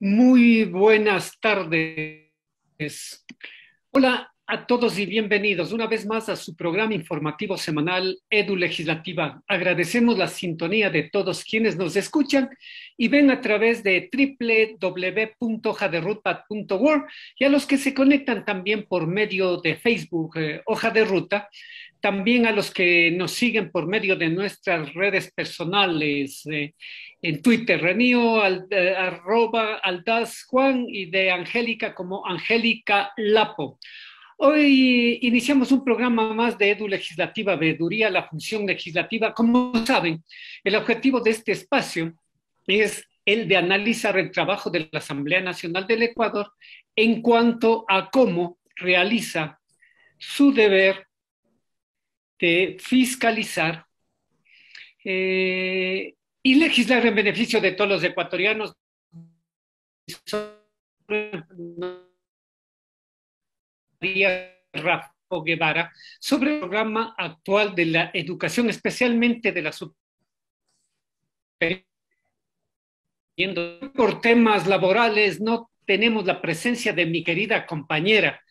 Muy buenas tardes. Hola a todos y bienvenidos una vez más a su programa informativo semanal Edu Legislativa. Agradecemos la sintonía de todos quienes nos escuchan y ven a través de www.hojaderruta.org y a los que se conectan también por medio de Facebook eh, Hoja de Ruta también a los que nos siguen por medio de nuestras redes personales, eh, en Twitter, Renio, al, eh, Aldaz Juan y de Angélica como Angélica Lapo. Hoy iniciamos un programa más de Edu Legislativa, Veduría, la función legislativa. Como saben, el objetivo de este espacio es el de analizar el trabajo de la Asamblea Nacional del Ecuador en cuanto a cómo realiza su deber ...de fiscalizar eh, y legislar en beneficio de todos los ecuatorianos. Rafa Guevara sobre el programa actual de la educación, especialmente de la por temas laborales no tenemos la presencia de mi querida compañera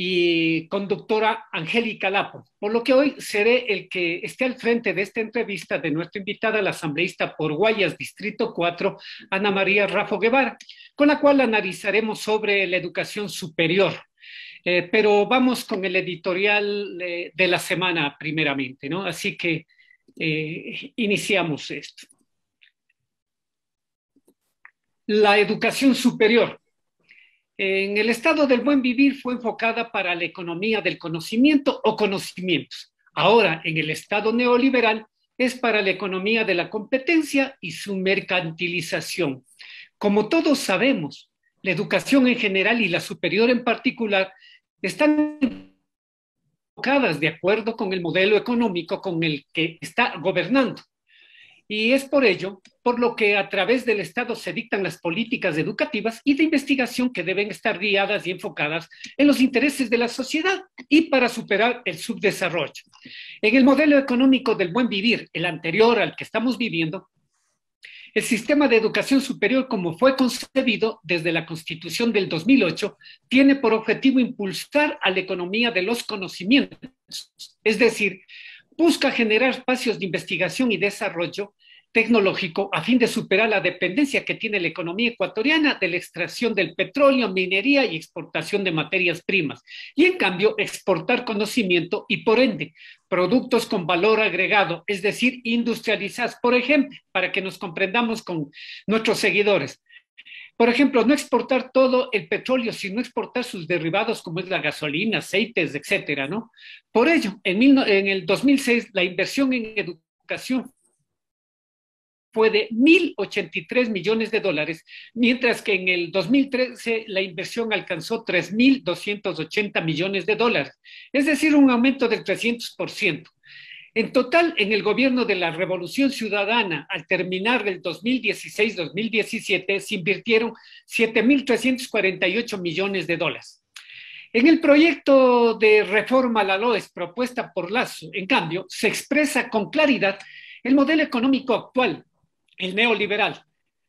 y conductora Angélica Lapo, por lo que hoy seré el que esté al frente de esta entrevista de nuestra invitada, la asambleísta por Guayas, Distrito 4, Ana María Rafo Guevara, con la cual analizaremos sobre la educación superior. Eh, pero vamos con el editorial eh, de la semana primeramente, ¿no? Así que eh, iniciamos esto. La educación superior, en el estado del buen vivir fue enfocada para la economía del conocimiento o conocimientos. Ahora, en el estado neoliberal, es para la economía de la competencia y su mercantilización. Como todos sabemos, la educación en general y la superior en particular están enfocadas de acuerdo con el modelo económico con el que está gobernando. Y es por ello por lo que a través del Estado se dictan las políticas educativas y de investigación que deben estar guiadas y enfocadas en los intereses de la sociedad y para superar el subdesarrollo. En el modelo económico del buen vivir, el anterior al que estamos viviendo, el sistema de educación superior, como fue concebido desde la Constitución del 2008, tiene por objetivo impulsar a la economía de los conocimientos, es decir, busca generar espacios de investigación y desarrollo tecnológico a fin de superar la dependencia que tiene la economía ecuatoriana de la extracción del petróleo, minería y exportación de materias primas, y en cambio exportar conocimiento y por ende productos con valor agregado, es decir, industrializados. Por ejemplo, para que nos comprendamos con nuestros seguidores, por ejemplo, no exportar todo el petróleo, sino exportar sus derivados como es la gasolina, aceites, etcétera, ¿no? Por ello, en, en el 2006 la inversión en educación fue de 1.083 millones de dólares, mientras que en el 2013 la inversión alcanzó 3.280 millones de dólares, es decir, un aumento del 300%. En total, en el gobierno de la Revolución Ciudadana, al terminar el 2016-2017, se invirtieron 7.348 millones de dólares. En el proyecto de reforma a la LOES propuesta por Lazo, en cambio, se expresa con claridad el modelo económico actual, el neoliberal,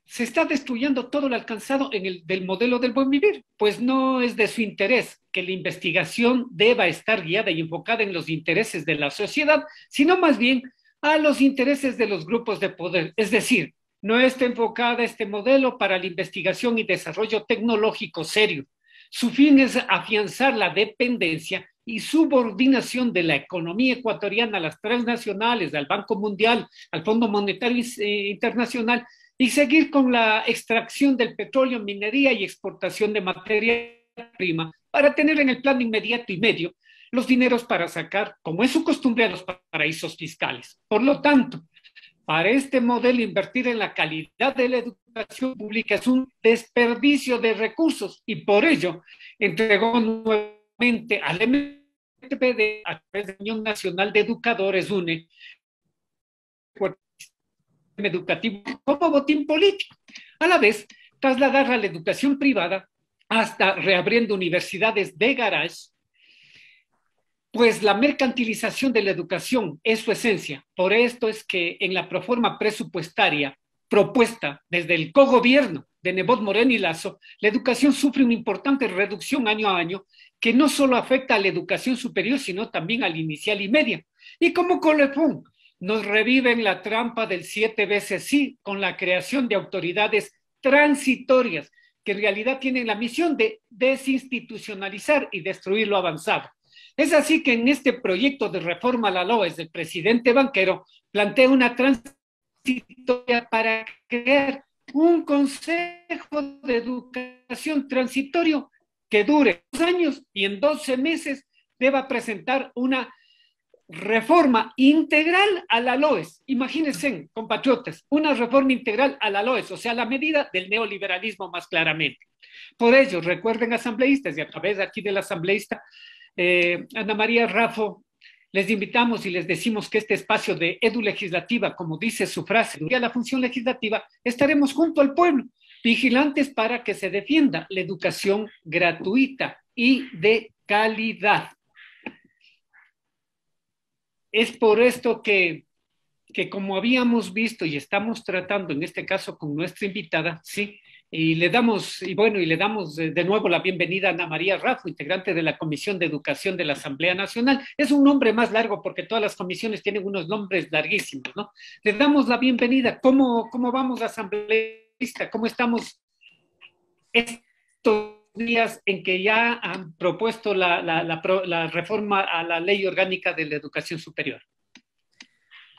se está destruyendo todo lo alcanzado en el del modelo del buen vivir, pues no es de su interés que la investigación deba estar guiada y enfocada en los intereses de la sociedad, sino más bien a los intereses de los grupos de poder. Es decir, no está enfocada este modelo para la investigación y desarrollo tecnológico serio. Su fin es afianzar la dependencia y subordinación de la economía ecuatoriana a las transnacionales, al Banco Mundial, al Fondo Monetario eh, Internacional y seguir con la extracción del petróleo, minería y exportación de materia prima para tener en el plano inmediato y medio los dineros para sacar, como es su costumbre, a los paraísos fiscales. Por lo tanto, para este modelo, invertir en la calidad de la educación pública es un desperdicio de recursos y por ello entregó nuevamente al MPD a de la Unión Nacional de Educadores UNE educativo como botín político. A la vez, trasladar a la educación privada hasta reabriendo universidades de garage, pues la mercantilización de la educación es su esencia. Por esto es que en la proforma presupuestaria propuesta desde el cogobierno de Nebot Moreno y Lazo, la educación sufre una importante reducción año a año que no solo afecta a la educación superior, sino también al inicial y media. Y como colofón nos reviven la trampa del siete veces sí con la creación de autoridades transitorias que en realidad tienen la misión de desinstitucionalizar y destruir lo avanzado. Es así que en este proyecto de reforma a la LOES del presidente banquero plantea una transitoria para crear un consejo de educación transitorio que dure dos años y en doce meses deba presentar una reforma integral a la LOES. Imagínense, compatriotas, una reforma integral a la LOES, o sea, la medida del neoliberalismo más claramente. Por ello, recuerden asambleístas, y a través de aquí del asambleísta eh, Ana María Raffo, les invitamos y les decimos que este espacio de edu legislativa, como dice su frase, a la función legislativa, estaremos junto al pueblo, vigilantes para que se defienda la educación gratuita y de calidad. Es por esto que, que como habíamos visto y estamos tratando en este caso con nuestra invitada, sí, y le damos, y bueno, y le damos de nuevo la bienvenida a Ana María Rafo, integrante de la Comisión de Educación de la Asamblea Nacional. Es un nombre más largo porque todas las comisiones tienen unos nombres larguísimos, ¿no? Le damos la bienvenida. ¿Cómo, cómo vamos, asambleísta? ¿Cómo estamos esto? días en que ya han propuesto la, reforma a la ley orgánica de la educación superior.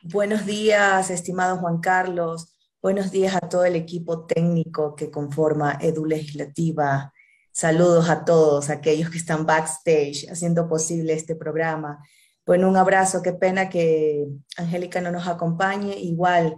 Buenos días, estimado Juan Carlos. Buenos días a todo el equipo técnico que conforma Edu Legislativa. Saludos a todos aquellos que están backstage haciendo posible este programa. Bueno, un abrazo. Qué pena que Angélica no nos acompañe. Igual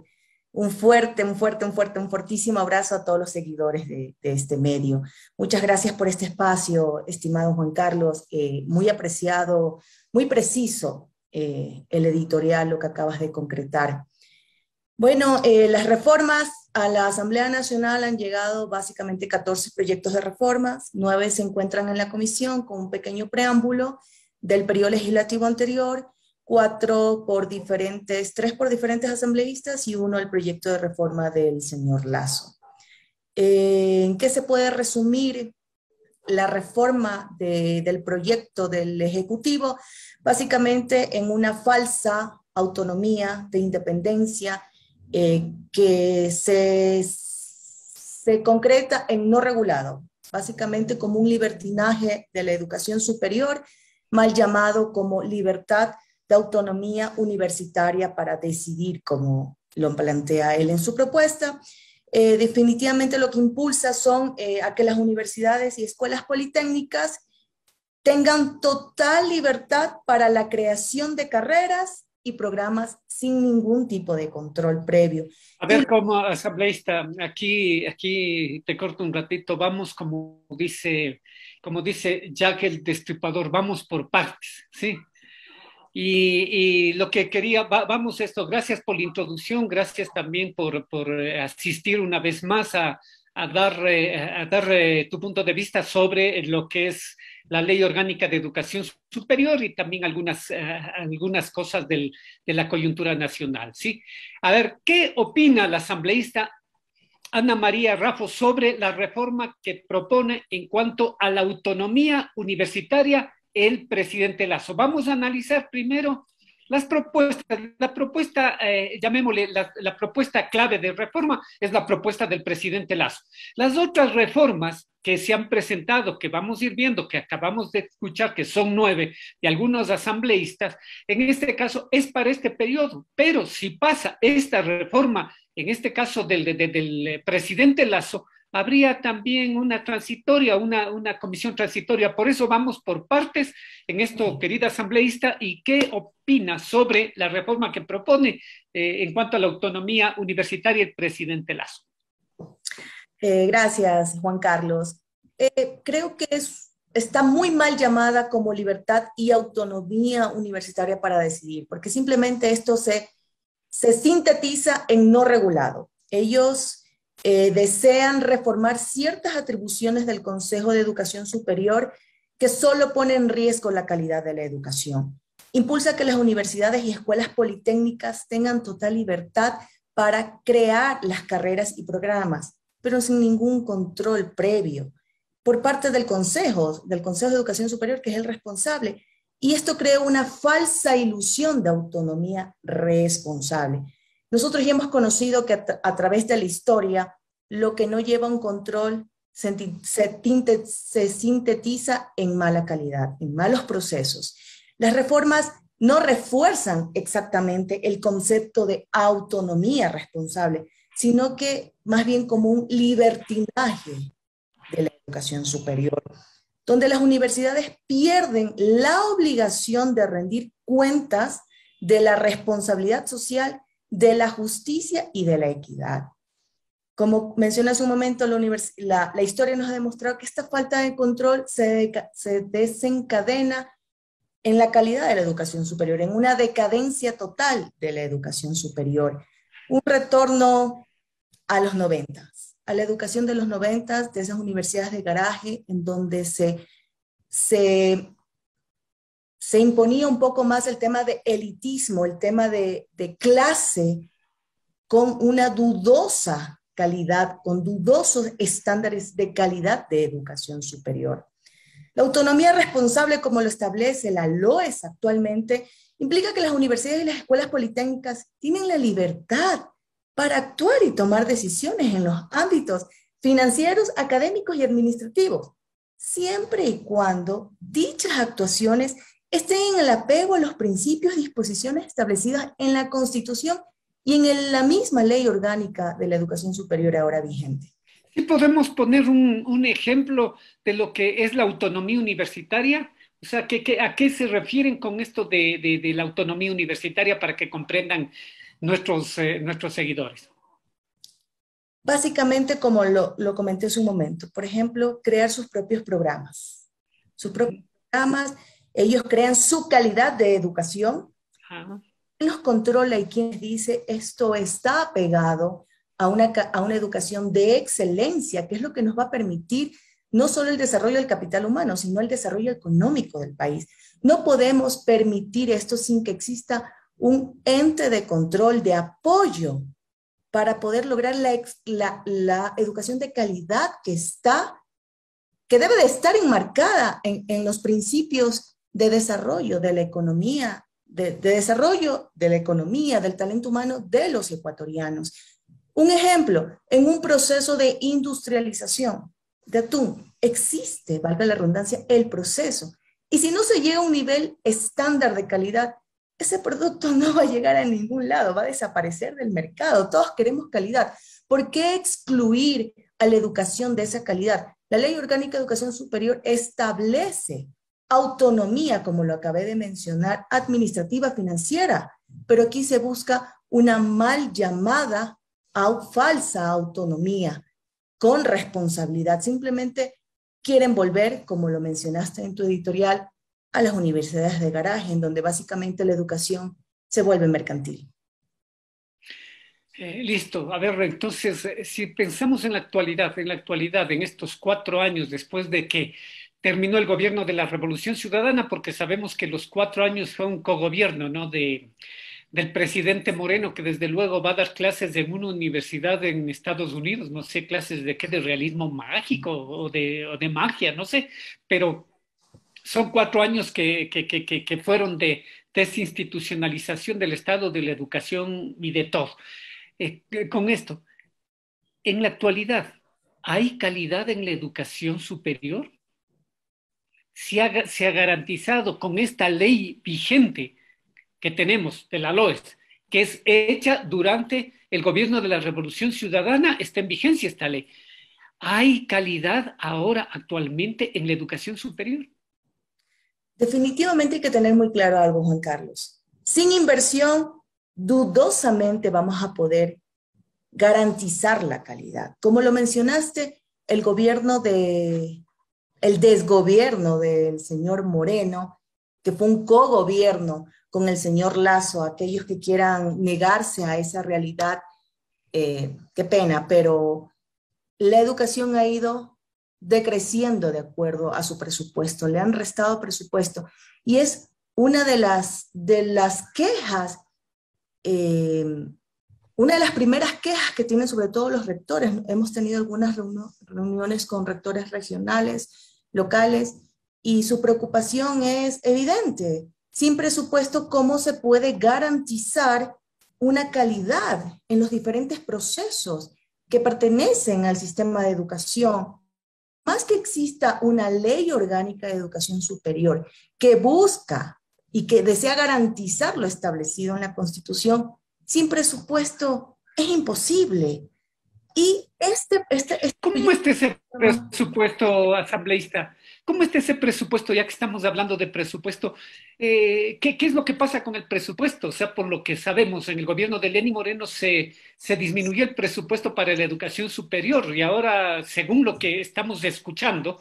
un fuerte, un fuerte, un fuerte, un fortísimo abrazo a todos los seguidores de, este medio. Muchas gracias por este espacio, estimado Juan Carlos, eh, muy apreciado, muy preciso eh, el editorial, lo que acabas de concretar. Bueno, eh, las reformas a la Asamblea Nacional han llegado básicamente 14 proyectos de reformas, nueve se encuentran en la comisión con un pequeño preámbulo del periodo legislativo anterior cuatro por diferentes, tres por diferentes asambleístas y uno el proyecto de reforma del señor Lazo. Eh, ¿En qué se puede resumir la reforma de, del proyecto del Ejecutivo? Básicamente en una falsa autonomía de independencia eh, que se, se concreta en no regulado, básicamente como un libertinaje de la educación superior, mal llamado como libertad autonomía universitaria para decidir, como lo plantea él en su propuesta. Eh, definitivamente lo que impulsa son eh, a que las universidades y escuelas politécnicas tengan total libertad para la creación de carreras y programas sin ningún tipo de control previo. A ver, como asambleísta, aquí, aquí te corto un ratito, vamos como dice, como dice Jack el Destripador, vamos por partes, ¿sí? Y, lo que quería, vamos esto, gracias por la introducción, gracias también por, por eh, asistir una vez más a, a dar, eh, a dar eh, tu punto de vista sobre lo que es la ley orgánica de educación superior y también algunas, algunas cosas del, de la coyuntura nacional. ¿sí? A ver, ¿qué opina la asambleísta Ana María rafo sobre la reforma que propone en cuanto a la autonomía universitaria el presidente Lazo. Vamos a analizar primero las propuestas, la propuesta, eh, llamémosle, la, propuesta clave de reforma es la propuesta del presidente Lazo. Las otras reformas que se han presentado, que vamos a ir viendo, que acabamos de escuchar, que son nueve, de algunos asambleístas, en este caso es para este periodo, pero si pasa esta reforma, en este caso del eh, presidente Lazo, habría también una transitoria, una, una comisión transitoria. Por eso vamos por partes en esto, querida asambleísta, y qué opina sobre la reforma que propone eh, en cuanto a la autonomía universitaria el presidente Lazo. Eh, gracias, Juan Carlos. Eh, creo que es, está muy mal llamada como libertad y autonomía universitaria para decidir, porque simplemente esto se, se sintetiza en no regulado. Ellos eh, desean reformar ciertas atribuciones del Consejo de Educación Superior que solo pone en riesgo la calidad de la educación. Impulsa que las universidades y escuelas politécnicas tengan total libertad para crear las carreras y programas, pero sin ningún control previo por parte del Consejo, del Consejo de Educación Superior, que es el responsable. Y esto crea una falsa ilusión de autonomía responsable. Nosotros ya hemos conocido que a, través de la historia, lo que no lleva un control se, se sintetiza en mala calidad, en malos procesos. Las reformas no refuerzan exactamente el concepto de autonomía responsable, sino que más bien como un libertinaje de la educación superior, donde las universidades pierden la obligación de rendir cuentas de la responsabilidad social de la justicia y de la equidad. Como mencioné hace un momento, la, historia nos ha demostrado que esta falta de control se, desencadena en la calidad de la educación superior, en una decadencia total de la educación superior, un retorno a los noventas, a la educación de los noventas, de esas universidades de garaje en donde se se imponía un poco más el tema de elitismo, el tema de, clase, con una dudosa calidad, con dudosos estándares de calidad de educación superior. La autonomía responsable, como lo establece la LOES actualmente, implica que las universidades y las escuelas politécnicas tienen la libertad para actuar y tomar decisiones en los ámbitos financieros, académicos y administrativos, siempre y cuando dichas actuaciones estén en el apego a los principios y disposiciones establecidas en la Constitución y en la misma ley orgánica de la educación superior ahora vigente. ¿Y podemos poner un, ejemplo de lo que es la autonomía universitaria? O sea, ¿qué, a qué se refieren con esto de, la autonomía universitaria para que comprendan nuestros, eh, nuestros seguidores? Básicamente, como lo, lo, comenté hace un momento, por ejemplo, crear sus propios programas, sus propios programas ellos crean su calidad de educación. ¿Quién nos controla y quién dice esto está apegado a una, a una educación de excelencia, que es lo que nos va a permitir no solo el desarrollo del capital humano, sino el desarrollo económico del país? No podemos permitir esto sin que exista un ente de control, de apoyo para poder lograr la, la, la, educación de calidad que está, que debe de estar enmarcada en, en los principios de desarrollo de la economía, de, desarrollo de la economía, del talento humano de los ecuatorianos. Un ejemplo, en un proceso de industrialización de atún, existe, valga la redundancia, el proceso. Y si no se llega a un nivel estándar de calidad, ese producto no va a llegar a ningún lado, va a desaparecer del mercado. Todos queremos calidad. ¿Por qué excluir a la educación de esa calidad? La Ley Orgánica de Educación Superior establece autonomía, como lo acabé de mencionar, administrativa financiera, pero aquí se busca una mal llamada a falsa autonomía con responsabilidad. Simplemente quieren volver, como lo mencionaste en tu editorial, a las universidades de garaje, en donde básicamente la educación se vuelve mercantil. Eh, listo. A ver, entonces, eh, si pensamos en la actualidad, en la actualidad, en estos cuatro años después de que terminó el gobierno de la Revolución Ciudadana, porque sabemos que los cuatro años fue un cogobierno, ¿no? del presidente Moreno, que desde luego va a dar clases en una universidad en Estados Unidos, no sé, clases de qué, de realismo mágico o de, magia, no sé, pero son cuatro años que, que, fueron de desinstitucionalización del Estado, de la educación y de todo. Eh, eh, con esto, en la actualidad, ¿hay calidad en la educación superior? se ha, garantizado con esta ley vigente que tenemos de la LOES, que es hecha durante el gobierno de la Revolución Ciudadana, está en vigencia esta ley. ¿Hay calidad ahora actualmente en la educación superior? Definitivamente hay que tener muy claro algo, Juan Carlos. Sin inversión, dudosamente vamos a poder garantizar la calidad. Como lo mencionaste, el gobierno de el desgobierno del señor Moreno, que fue un cogobierno con el señor Lazo, aquellos que quieran negarse a esa realidad, eh, qué pena, pero la educación ha ido decreciendo de acuerdo a su presupuesto, le han restado presupuesto y es una de las, de las quejas, eh, una de las primeras quejas que tienen sobre todo los rectores. Hemos tenido algunas reuniones con rectores regionales, locales y su preocupación es evidente, sin presupuesto, cómo se puede garantizar una calidad en los diferentes procesos que pertenecen al sistema de educación. Más que exista una ley orgánica de educación superior que busca y que desea garantizar lo establecido en la Constitución, sin presupuesto es imposible. Y este... este, este ¿Cómo está ese presupuesto asambleísta? ¿Cómo está ese presupuesto, ya que estamos hablando de presupuesto? Eh, ¿qué, es lo que pasa con el presupuesto? O sea, por lo que sabemos, en el gobierno de Lenín Moreno se, se disminuyó el presupuesto para la educación superior y ahora, según lo que estamos escuchando,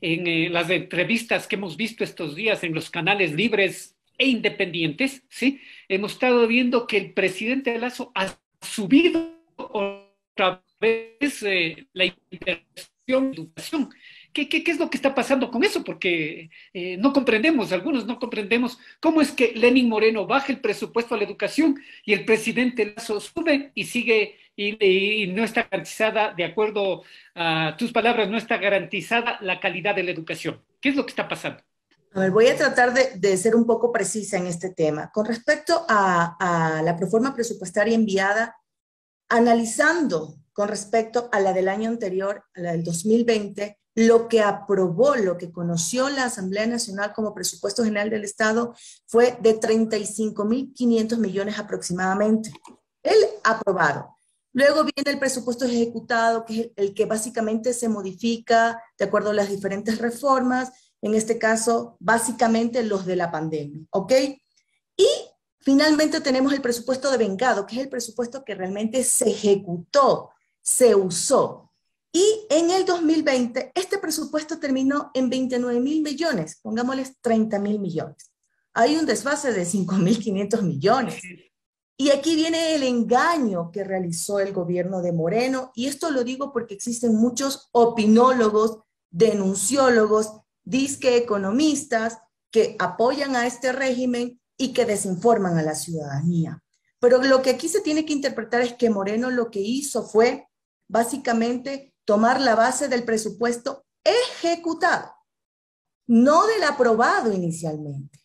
en eh, las entrevistas que hemos visto estos días en los canales libres e independientes, ¿sí? Hemos estado viendo que el presidente Lazo ha subido otra es eh, la educación. ¿Qué, es lo que está pasando con eso? Porque eh, no comprendemos, algunos no comprendemos cómo es que Lenin Moreno baja el presupuesto a la educación y el presidente Lazo sube y sigue y, no está garantizada, de acuerdo a tus palabras, no está garantizada la calidad de la educación. ¿Qué es lo que está pasando? voy a tratar de, ser un poco precisa en este tema. Con respecto a, a la reforma presupuestaria enviada, analizando con respecto a la del año anterior, a la del 2020, lo que aprobó, lo que conoció la Asamblea Nacional como presupuesto general del Estado fue de 35.500 millones aproximadamente. El aprobado. Luego viene el presupuesto ejecutado, que es el que básicamente se modifica de acuerdo a las diferentes reformas, en este caso, básicamente los de la pandemia, ¿ok? Y finalmente tenemos el presupuesto de vengado, que es el presupuesto que realmente se ejecutó, se usó. Y en el 2020, este presupuesto terminó en 29 mil millones, pongámosles 30 mil millones. Hay un desfase de 5.500 millones. Y aquí viene el engaño que realizó el gobierno de Moreno, y esto lo digo porque existen muchos opinólogos, denunciólogos, disque economistas que apoyan a este régimen y que desinforman a la ciudadanía. Pero lo que aquí se tiene que interpretar es que Moreno lo que hizo fue básicamente tomar la base del presupuesto ejecutado, no del aprobado inicialmente.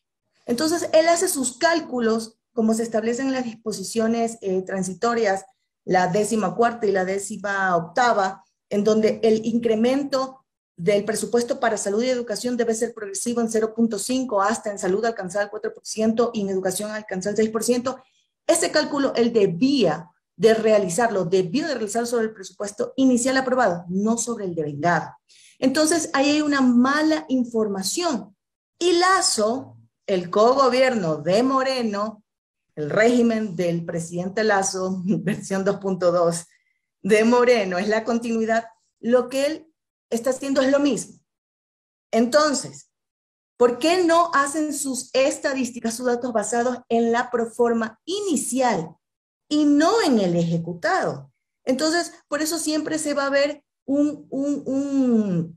Entonces, él hace sus cálculos como se establecen en las disposiciones eh, transitorias, la décima cuarta y la décima octava, en donde el incremento del presupuesto para salud y educación debe ser progresivo en 0.5 hasta en salud alcanzar el 4% y en educación alcanzar el 6%. Ese cálculo él debía de realizarlo, debió de realizarlo sobre el presupuesto inicial aprobado, no sobre el de devengado. Entonces, ahí hay una mala información. Y Lazo, el cogobierno de Moreno, el régimen del presidente Lazo, versión 2.2 de Moreno, es la continuidad, lo que él está haciendo es lo mismo. Entonces, ¿por qué no hacen sus estadísticas, sus datos basados en la proforma inicial y no en el ejecutado. Entonces, por eso siempre se va a ver una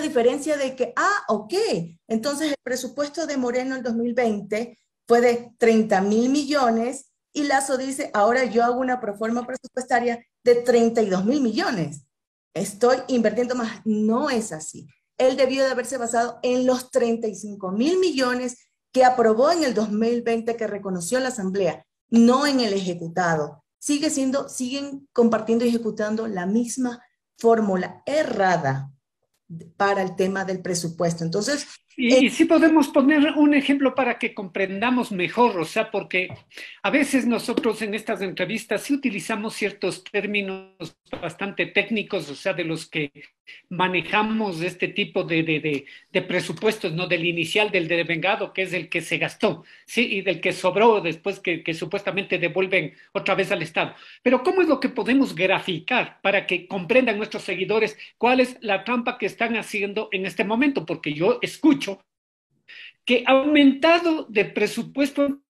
diferencia de que, ah, ok, entonces el presupuesto de Moreno en 2020 fue de 30 mil millones y Lazo dice, ahora yo hago una proforma presupuestaria de 32 mil millones. Estoy invirtiendo más. No es así. Él debió de haberse basado en los 35 mil millones que aprobó en el 2020 que reconoció la Asamblea no en el ejecutado. Sigue siendo, siguen compartiendo y ejecutando la misma fórmula errada para el tema del presupuesto. Entonces, y, eh, sí podemos poner un ejemplo para que comprendamos mejor, o sea, porque a veces nosotros en estas entrevistas sí utilizamos ciertos términos bastante técnicos, o sea, de los que manejamos este tipo de, presupuestos, ¿no? Del inicial, del devengado, que es el que se gastó, ¿sí? Y del que sobró después que, que supuestamente devuelven otra vez al Estado. Pero ¿cómo es lo que podemos graficar para que comprendan nuestros seguidores cuál es la trampa que están haciendo en este momento? Porque yo escucho que aumentado de presupuesto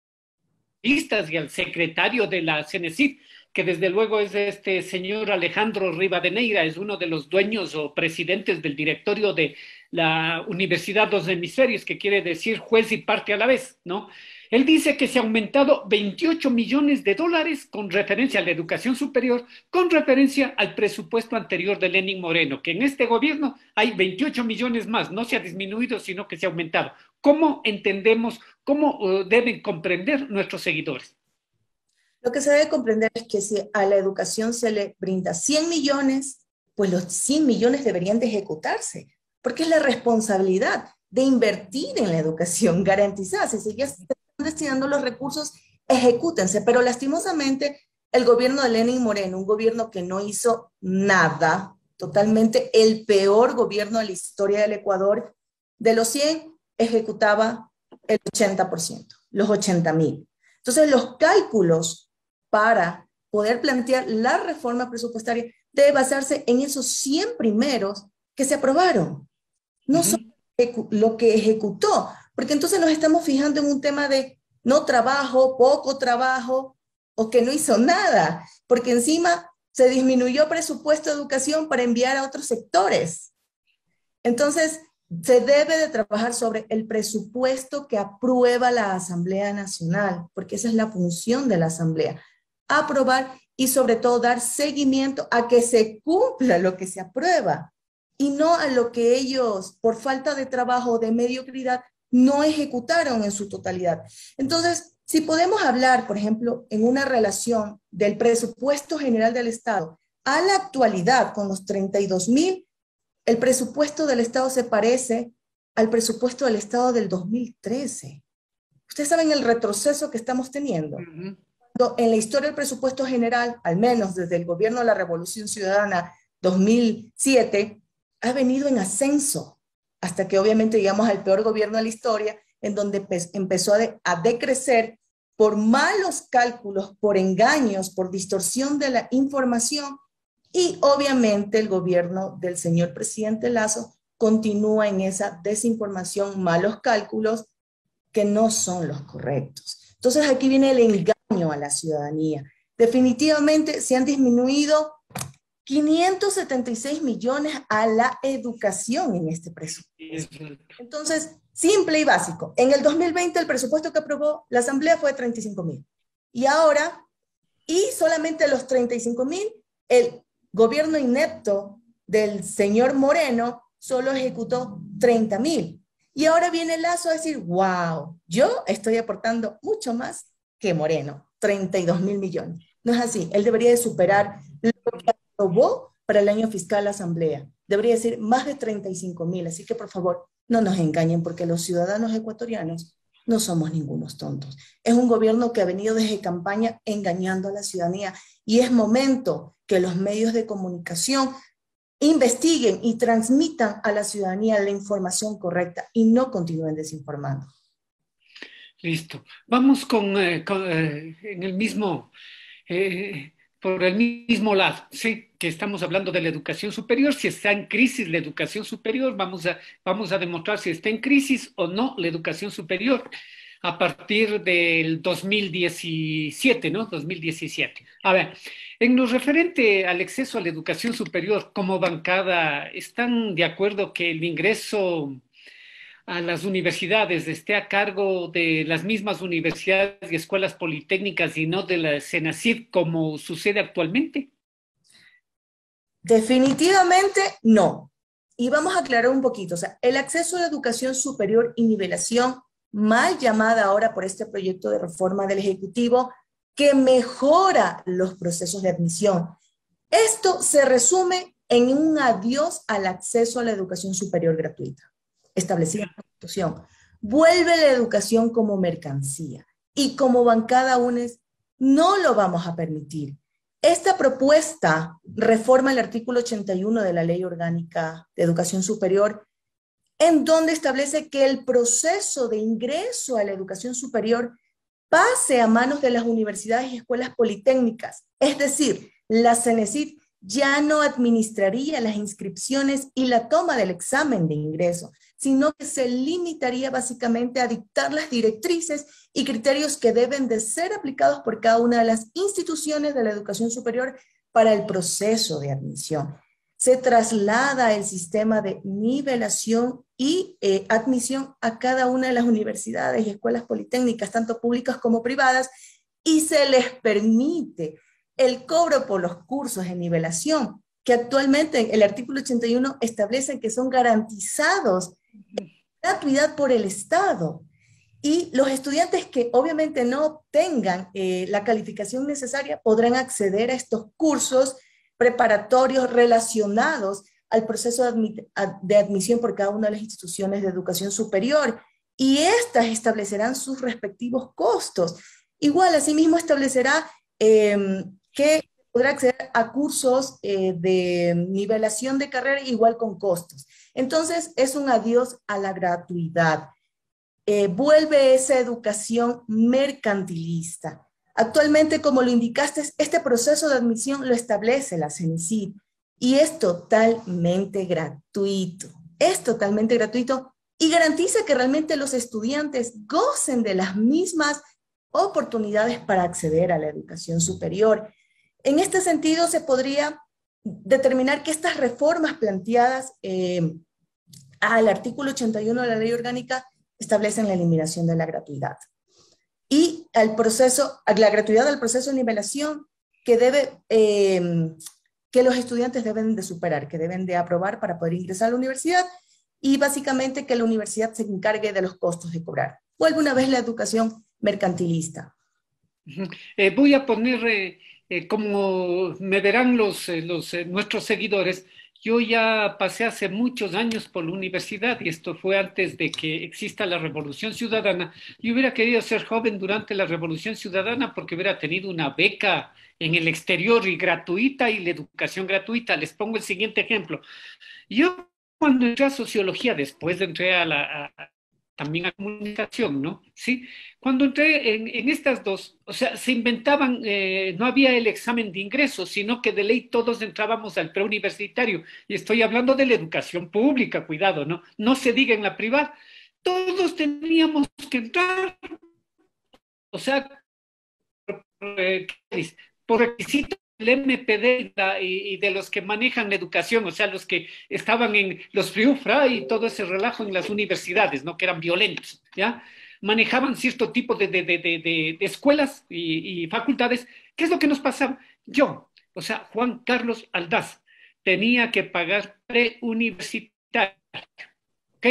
y al secretario de la CENESID, que desde luego es este señor Alejandro Rivadeneira, es uno de los dueños o presidentes del directorio de la Universidad Dos Hemisferios, que quiere decir juez y parte a la vez, ¿no? Él dice que se ha aumentado 28 millones de dólares con referencia a la educación superior, con referencia al presupuesto anterior de Lenin Moreno, que en este gobierno hay 28 millones más, no se ha disminuido, sino que se ha aumentado. ¿Cómo entendemos, cómo eh, deben comprender nuestros seguidores? Lo que se debe comprender es que si a la educación se le brinda 100 millones, pues los 100 millones deberían de ejecutarse, porque es la responsabilidad de invertir en la educación garantizada. Si se ya están destinando los recursos, ejecútense, pero lastimosamente el gobierno de Lenin Moreno, un gobierno que no hizo nada, totalmente el peor gobierno de la historia del Ecuador, de los 100 ejecutaba el 80%, los 80 mil. Entonces los cálculos para poder plantear la reforma presupuestaria debe basarse en esos 100 primeros que se aprobaron, no solo lo que ejecutó, porque entonces nos estamos fijando en un tema de no trabajo, poco trabajo o que no hizo nada, porque encima se disminuyó presupuesto de educación para enviar a otros sectores. Entonces, se debe de trabajar sobre el presupuesto que aprueba la Asamblea Nacional, porque esa es la función de la Asamblea, aprobar y sobre todo dar seguimiento a que se cumpla lo que se aprueba y no a lo que ellos, por falta de trabajo o de mediocridad, no ejecutaron en su totalidad. Entonces, si podemos hablar, por ejemplo, en una relación del presupuesto general del Estado a la actualidad con los 32 mil, el presupuesto del Estado se parece al presupuesto del Estado del 2013. Ustedes saben el retroceso que estamos teniendo en la historia del presupuesto general, al menos desde el gobierno de la Revolución Ciudadana 2007, ha venido en ascenso, hasta que obviamente llegamos al peor gobierno de la historia, en donde empezó a, a decrecer por malos cálculos, por engaños, por distorsión de la información y obviamente el gobierno del señor presidente Lazo continúa en esa desinformación, malos cálculos que no son los correctos. Entonces aquí viene el engaño a la ciudadanía. Definitivamente se han disminuido 576 millones a la educación en este presupuesto. Entonces, simple y básico. En el 2020 el presupuesto que aprobó la Asamblea fue de 35 mil. Y ahora, y solamente los 35 mil, el gobierno inepto del señor Moreno solo ejecutó 30 mil. Y ahora viene Lazo a decir, wow, yo estoy aportando mucho más que Moreno, 32 mil millones. No es así, él debería de superar lo que aprobó para el año fiscal la Asamblea. Debería decir más de 35 mil, así que por favor, no nos engañen porque los ciudadanos ecuatorianos no somos ningunos tontos. Es un gobierno que ha venido desde campaña engañando a la ciudadanía y es momento que los medios de comunicación investiguen y transmitan a la ciudadanía la información correcta y no continúen desinformando. Listo. Vamos con, eh, eh, en el mismo, eh, por el mismo lado, ¿sí? Que estamos hablando de la educación superior. Si está en crisis la educación superior, vamos a, vamos a demostrar si está en crisis o no la educación superior a partir del 2017, ¿no? 2017. A ver, en lo referente al acceso a la educación superior como bancada, ¿están de acuerdo que el ingreso a las universidades, esté a cargo de las mismas universidades y escuelas politécnicas y no de la CENACID como sucede actualmente? Definitivamente no. Y vamos a aclarar un poquito. O sea, el acceso a la educación superior y nivelación, mal llamada ahora por este proyecto de reforma del Ejecutivo, que mejora los procesos de admisión. Esto se resume en un adiós al acceso a la educación superior gratuita establecida la Constitución. Vuelve la educación como mercancía y como bancada UNES no lo vamos a permitir. Esta propuesta reforma el artículo 81 de la Ley Orgánica de Educación Superior, en donde establece que el proceso de ingreso a la educación superior pase a manos de las universidades y escuelas politécnicas. Es decir, la CENESID ya no administraría las inscripciones y la toma del examen de ingreso, sino que se limitaría básicamente a dictar las directrices y criterios que deben de ser aplicados por cada una de las instituciones de la educación superior para el proceso de admisión. Se traslada el sistema de nivelación y eh, admisión a cada una de las universidades y escuelas politécnicas, tanto públicas como privadas, y se les permite el cobro por los cursos de nivelación, que actualmente el artículo 81 establece que son garantizados gratuidad por el Estado. Y los estudiantes que obviamente no tengan eh, la calificación necesaria podrán acceder a estos cursos preparatorios relacionados al proceso de, admisión por cada una de las instituciones de educación superior. Y estas establecerán sus respectivos costos. Igual, asimismo, establecerá em, que podrá acceder a cursos eh, de nivelación de carrera igual con costos. Entonces, es un adiós a la gratuidad. Eh, vuelve esa educación mercantilista. Actualmente, como lo indicaste, este proceso de admisión lo establece la CENICID y es totalmente gratuito. Es totalmente gratuito y garantiza que realmente los estudiantes gocen de las mismas oportunidades para acceder a la educación superior. En este sentido, se podría determinar que estas reformas planteadas eh, al artículo 81 de la ley orgánica establecen la eliminación de la gratuidad y al proceso, la gratuidad del proceso de nivelación que debe eh, que los estudiantes deben de superar, que deben de aprobar para poder ingresar a la universidad y básicamente que la universidad se encargue de los costos de cobrar. o alguna vez la educación mercantilista. Eh, voy a poner eh, como me verán los, eh, eh, nuestros seguidores, yo ya pasé hace muchos años por la universidad y esto fue antes de que exista la Revolución Ciudadana. Yo hubiera querido ser joven durante la Revolución Ciudadana porque hubiera tenido una beca en el exterior y gratuita y la educación gratuita. Les pongo el siguiente ejemplo. Yo cuando entré a sociología, después de entré a la, también a comunicación, ¿no? Sí. Cuando entré en, estas dos, o sea, se inventaban, eh, no había el examen de ingreso, sino que de ley todos entrábamos al preuniversitario. Y estoy hablando de la educación pública, cuidado, ¿no? No se diga en la privada. Todos teníamos que entrar, o sea, por eh, requisitos MPD y, y, de los que manejan la educación, o sea, los que estaban en los FRIUFRA y todo ese relajo en las universidades, ¿no? Que eran violentos, ¿ya? Manejaban cierto tipo de, de, de, escuelas y, facultades. ¿Qué es lo que nos pasaba? Yo, o sea, Juan Carlos Aldaz, tenía que pagar preuniversitario, ¿ok?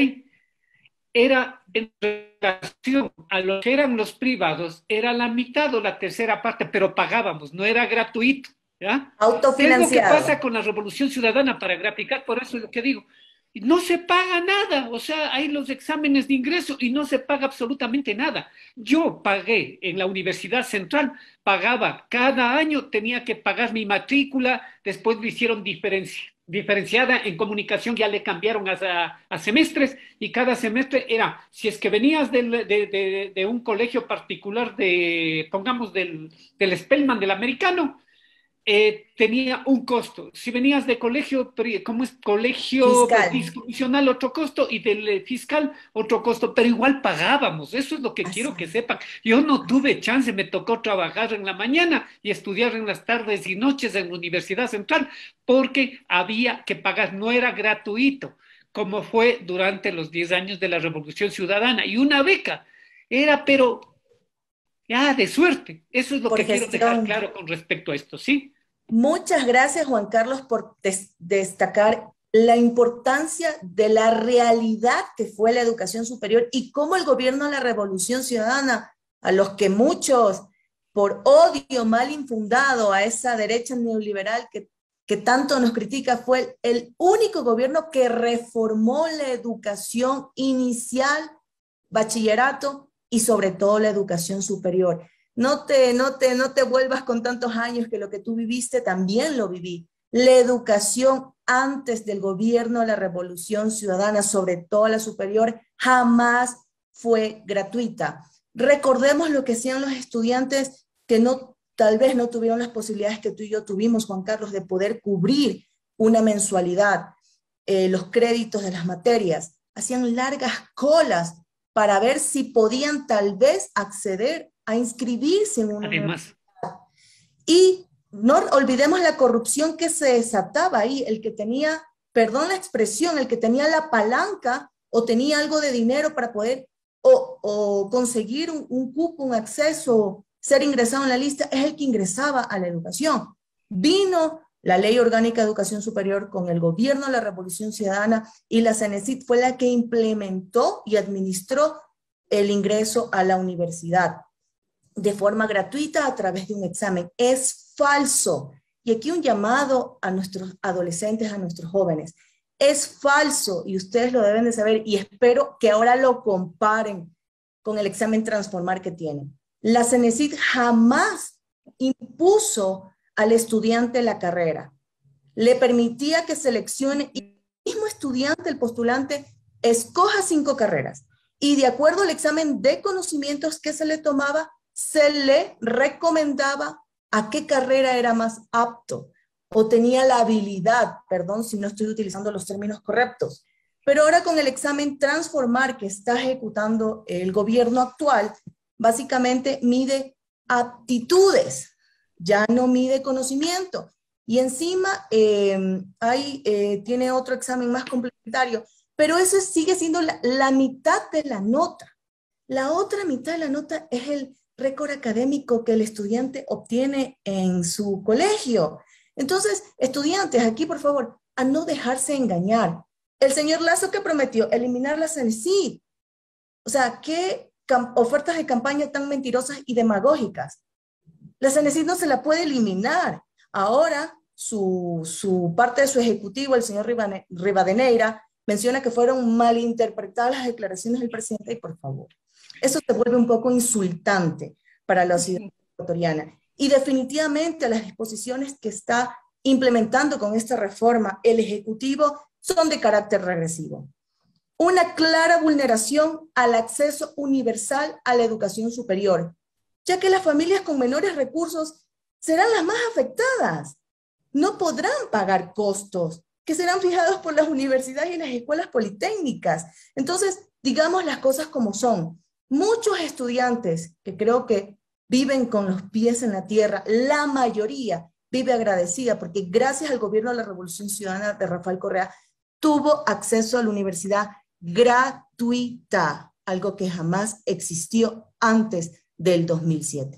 era en relación a lo que eran los privados, era la mitad o la tercera parte, pero pagábamos, no era gratuito. ¿ya? Autofinanciado. Es lo que pasa con la revolución ciudadana para graficar, por eso es lo que digo. No se paga nada, o sea, hay los exámenes de ingreso y no se paga absolutamente nada. Yo pagué en la Universidad Central, pagaba cada año, tenía que pagar mi matrícula, después me hicieron diferencia diferenciada en comunicación ya le cambiaron a, semestres y cada semestre era, si es que venías de, un colegio particular de, pongamos, del, del Spellman, del americano, eh, tenía un costo. Si venías de colegio, ¿cómo es colegio institucional, otro costo, y del eh, fiscal, otro costo, pero igual pagábamos. Eso es lo que quiero que sepan. Yo no tuve chance, me tocó trabajar en la mañana y estudiar en las tardes y noches en la Universidad Central, porque había que pagar, no era gratuito, como fue durante los 10 años de la Revolución Ciudadana. Y una beca era, pero Ah, de suerte. Eso es lo que quiero dejar claro con respecto a esto, ¿sí? Muchas gracias, Juan Carlos, por destacar la importancia de la realidad que fue la educación superior y cómo el gobierno de la Revolución Ciudadana, a los que muchos por odio mal infundado a esa derecha neoliberal que, tanto nos critica, fue el único gobierno que reformó la educación inicial, bachillerato y sobre todo la educación superior. No te, no, no te vuelvas con tantos años que lo que tú viviste también lo viví. La educación antes del gobierno, la revolución ciudadana, sobre todo la superior, jamás fue gratuita. Recordemos lo que hacían los estudiantes que no, tal vez no tuvieron las posibilidades que tú y yo tuvimos, Juan Carlos, de poder cubrir una mensualidad, eh, los créditos de las materias. Hacían largas colas para ver si podían tal vez acceder a inscribirse en una universidad. Y no olvidemos la corrupción que se desataba ahí, el que tenía, perdón la expresión, el que tenía la palanca o tenía algo de dinero para poder o, conseguir un cupo, un acceso, ser ingresado en la lista, es el que ingresaba a la educación. Vino la Ley Orgánica de Educación Superior con el gobierno la Revolución Ciudadana y la CeneCid fue la que implementó y administró el ingreso a la universidad de forma gratuita a través de un examen. Es falso. Y aquí un llamado a nuestros adolescentes, a nuestros jóvenes. Es falso y ustedes lo deben de saber y espero que ahora lo comparen con el examen transformar que tienen. La CeneCid jamás impuso al estudiante la carrera. Le permitía que seleccione y el mismo estudiante, el postulante, escoja cinco carreras y de acuerdo al examen de conocimientos que se le tomaba, se le recomendaba a qué carrera era más apto o tenía la habilidad, perdón si no estoy utilizando los términos correctos, pero ahora con el examen transformar que está ejecutando el gobierno actual, básicamente mide aptitudes ya no mide conocimiento. Y encima eh, hay, eh, tiene otro examen más complementario, pero eso sigue siendo la, mitad de la nota. La otra mitad de la nota es el récord académico que el estudiante obtiene en su colegio. Entonces, estudiantes, aquí por favor, a no dejarse engañar. El señor Lazo que prometió eliminar la sí. O sea, qué ofertas de campaña tan mentirosas y demagógicas. La Cenecit no se la puede eliminar. Ahora, su, parte de su ejecutivo, el señor Rivadeneira, menciona que fueron malinterpretadas las declaraciones del presidente y por favor, eso se vuelve un poco insultante para la ciudadanía ecuatoriana. Y definitivamente las disposiciones que está implementando con esta reforma el Ejecutivo son de carácter regresivo. Una clara vulneración al acceso universal a la educación superior, ya que las familias con menores recursos serán las más afectadas. No podrán pagar costos que serán fijados por las universidades y las escuelas politécnicas. Entonces, digamos las cosas como son. Muchos estudiantes que creo que viven con los pies en la tierra, la mayoría vive agradecida porque gracias al gobierno de la Revolución Ciudadana de Rafael Correa tuvo acceso a la universidad gratuita, algo que jamás existió antes del 2007.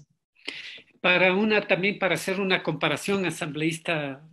Para una, también para hacer una comparación asambleísta,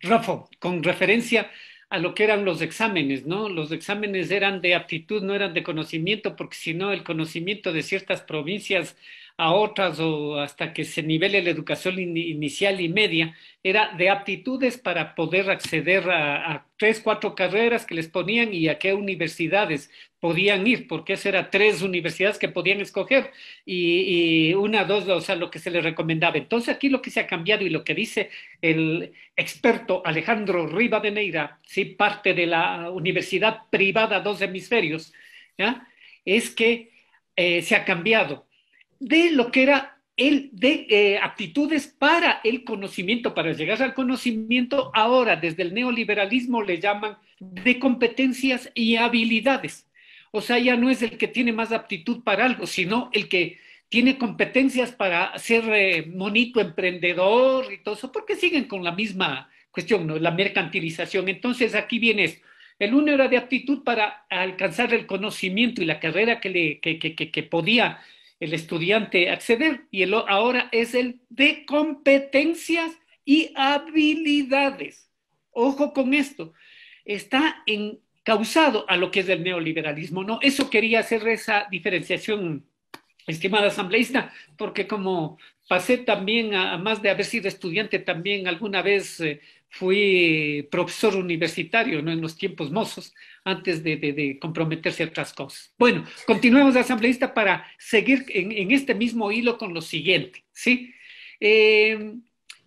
Rafa, con referencia a lo que eran los exámenes, ¿no? Los exámenes eran de aptitud, no eran de conocimiento, porque si no, el conocimiento de ciertas provincias a otras o hasta que se nivele la educación inicial y media, era de aptitudes para poder acceder a, tres, cuatro carreras que les ponían y a qué universidades podían ir, porque eso eran tres universidades que podían escoger y, una, dos, o sea, lo que se les recomendaba. Entonces aquí lo que se ha cambiado y lo que dice el experto Alejandro Riva Neira ¿sí? parte de la Universidad Privada Dos Hemisferios, es que eh, se ha cambiado de lo que era el de eh, aptitudes para el conocimiento, para llegar al conocimiento, ahora desde el neoliberalismo le llaman de competencias y habilidades. O sea, ya no es el que tiene más aptitud para algo, sino el que tiene competencias para ser eh, monito, emprendedor y todo eso, porque siguen con la misma cuestión, ¿no? la mercantilización. Entonces aquí viene esto. el uno era de aptitud para alcanzar el conocimiento y la carrera que, le, podía el estudiante acceder, y el, ahora es el de competencias y habilidades. Ojo con esto, está en causado a lo que es el neoliberalismo. No, eso quería hacer esa diferenciación, estimada asambleísta, porque como pasé también, además de haber sido estudiante, también alguna vez eh, fui profesor universitario, ¿no? En los tiempos mozos, antes de, comprometerse a otras cosas. Bueno, continuemos, asambleísta, para seguir en, este mismo hilo con lo siguiente, ¿sí? Eh,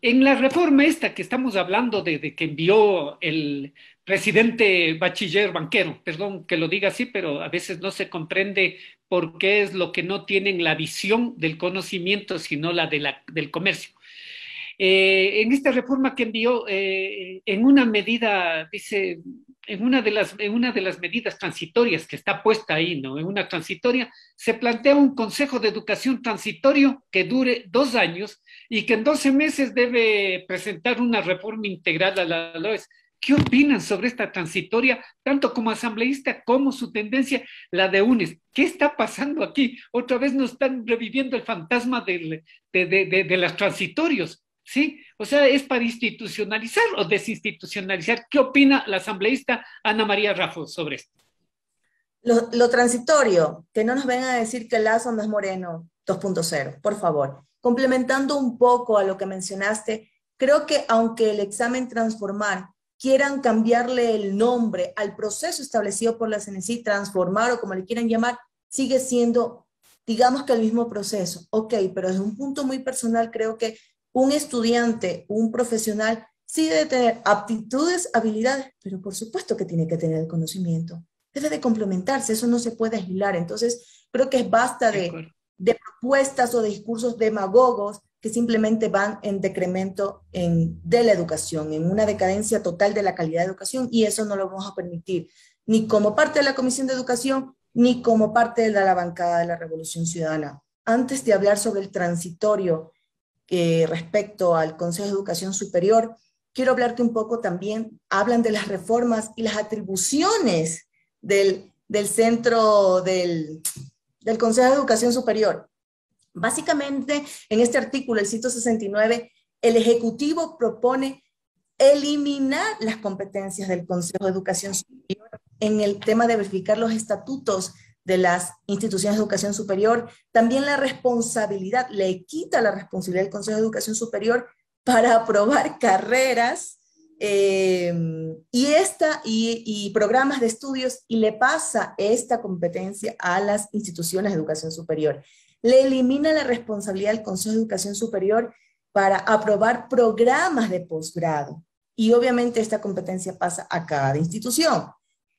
en la reforma esta que estamos hablando de que envió el presidente, bachiller banquero, perdón que lo diga así, pero a veces no se comprende por qué es lo que no tienen la visión del conocimiento, sino la, del comercio. Eh, en esta reforma que envió, eh, en una medida, dice, en una, de las, en una de las medidas transitorias que está puesta ahí, ¿no? En una transitoria, se plantea un consejo de educación transitorio que dure dos años y que en 12 meses debe presentar una reforma integral a la LOES. ¿Qué opinan sobre esta transitoria, tanto como asambleísta como su tendencia, la de UNES? ¿Qué está pasando aquí? Otra vez nos están reviviendo el fantasma de, las transitorios, ¿sí? O sea, es para institucionalizar o desinstitucionalizar. ¿Qué opina la asambleísta Ana María Raffo sobre esto? Lo, transitorio, que no nos vengan a decir que Lazo no es moreno 2.0, por favor. Complementando un poco a lo que mencionaste, creo que aunque el examen transformar quieran cambiarle el nombre al proceso establecido por la CNC, transformar o como le quieran llamar, sigue siendo, digamos que el mismo proceso. Ok, pero desde un punto muy personal creo que un estudiante, un profesional, sí debe tener aptitudes, habilidades, pero por supuesto que tiene que tener el conocimiento. Debe de complementarse, eso no se puede aislar. Entonces, creo que es basta de, de propuestas o discursos demagogos que simplemente van en decremento de la educación, en una decadencia total de la calidad de educación y eso no lo vamos a permitir ni como parte de la Comisión de Educación ni como parte de la, bancada de la Revolución Ciudadana. Antes de hablar sobre el transitorio eh, respecto al Consejo de Educación Superior, quiero hablarte un poco también, hablan de las reformas y las atribuciones del, centro del, del Consejo de Educación Superior. Básicamente, en este artículo, el 169, el Ejecutivo propone eliminar las competencias del Consejo de Educación Superior en el tema de verificar los estatutos de las instituciones de educación superior, también la responsabilidad, le quita la responsabilidad del Consejo de Educación Superior para aprobar carreras eh, y, esta, y, programas de estudios y le pasa esta competencia a las instituciones de educación superior le elimina la responsabilidad del Consejo de Educación Superior para aprobar programas de posgrado. Y obviamente esta competencia pasa a cada institución.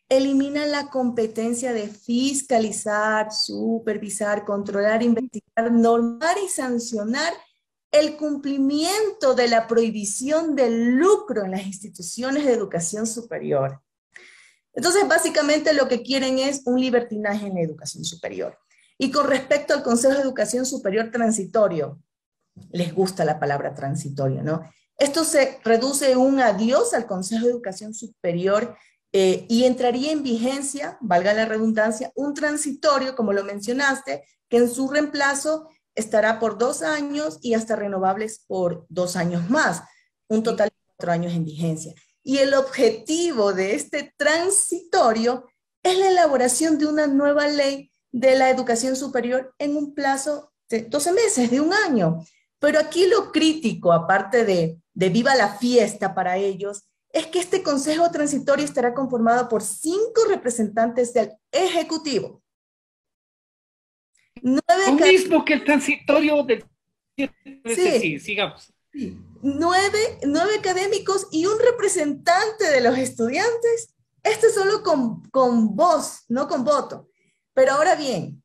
Elimina la competencia de fiscalizar, supervisar, controlar, investigar, normar y sancionar el cumplimiento de la prohibición del lucro en las instituciones de educación superior. Entonces, básicamente lo que quieren es un libertinaje en la educación superior. Y con respecto al Consejo de Educación Superior Transitorio, les gusta la palabra transitorio, ¿no? Esto se reduce un adiós al Consejo de Educación Superior eh, y entraría en vigencia, valga la redundancia, un transitorio, como lo mencionaste, que en su reemplazo estará por dos años y hasta renovables por dos años más, un total de cuatro años en vigencia. Y el objetivo de este transitorio es la elaboración de una nueva ley de la educación superior en un plazo de 12 meses, de un año. Pero aquí lo crítico, aparte de, de viva la fiesta para ellos, es que este Consejo Transitorio estará conformado por cinco representantes del Ejecutivo. Lo mismo que el transitorio del... Sí, sigamos. Nueve, académicos y un representante de los estudiantes, este solo con, con voz, no con voto. Pero ahora bien,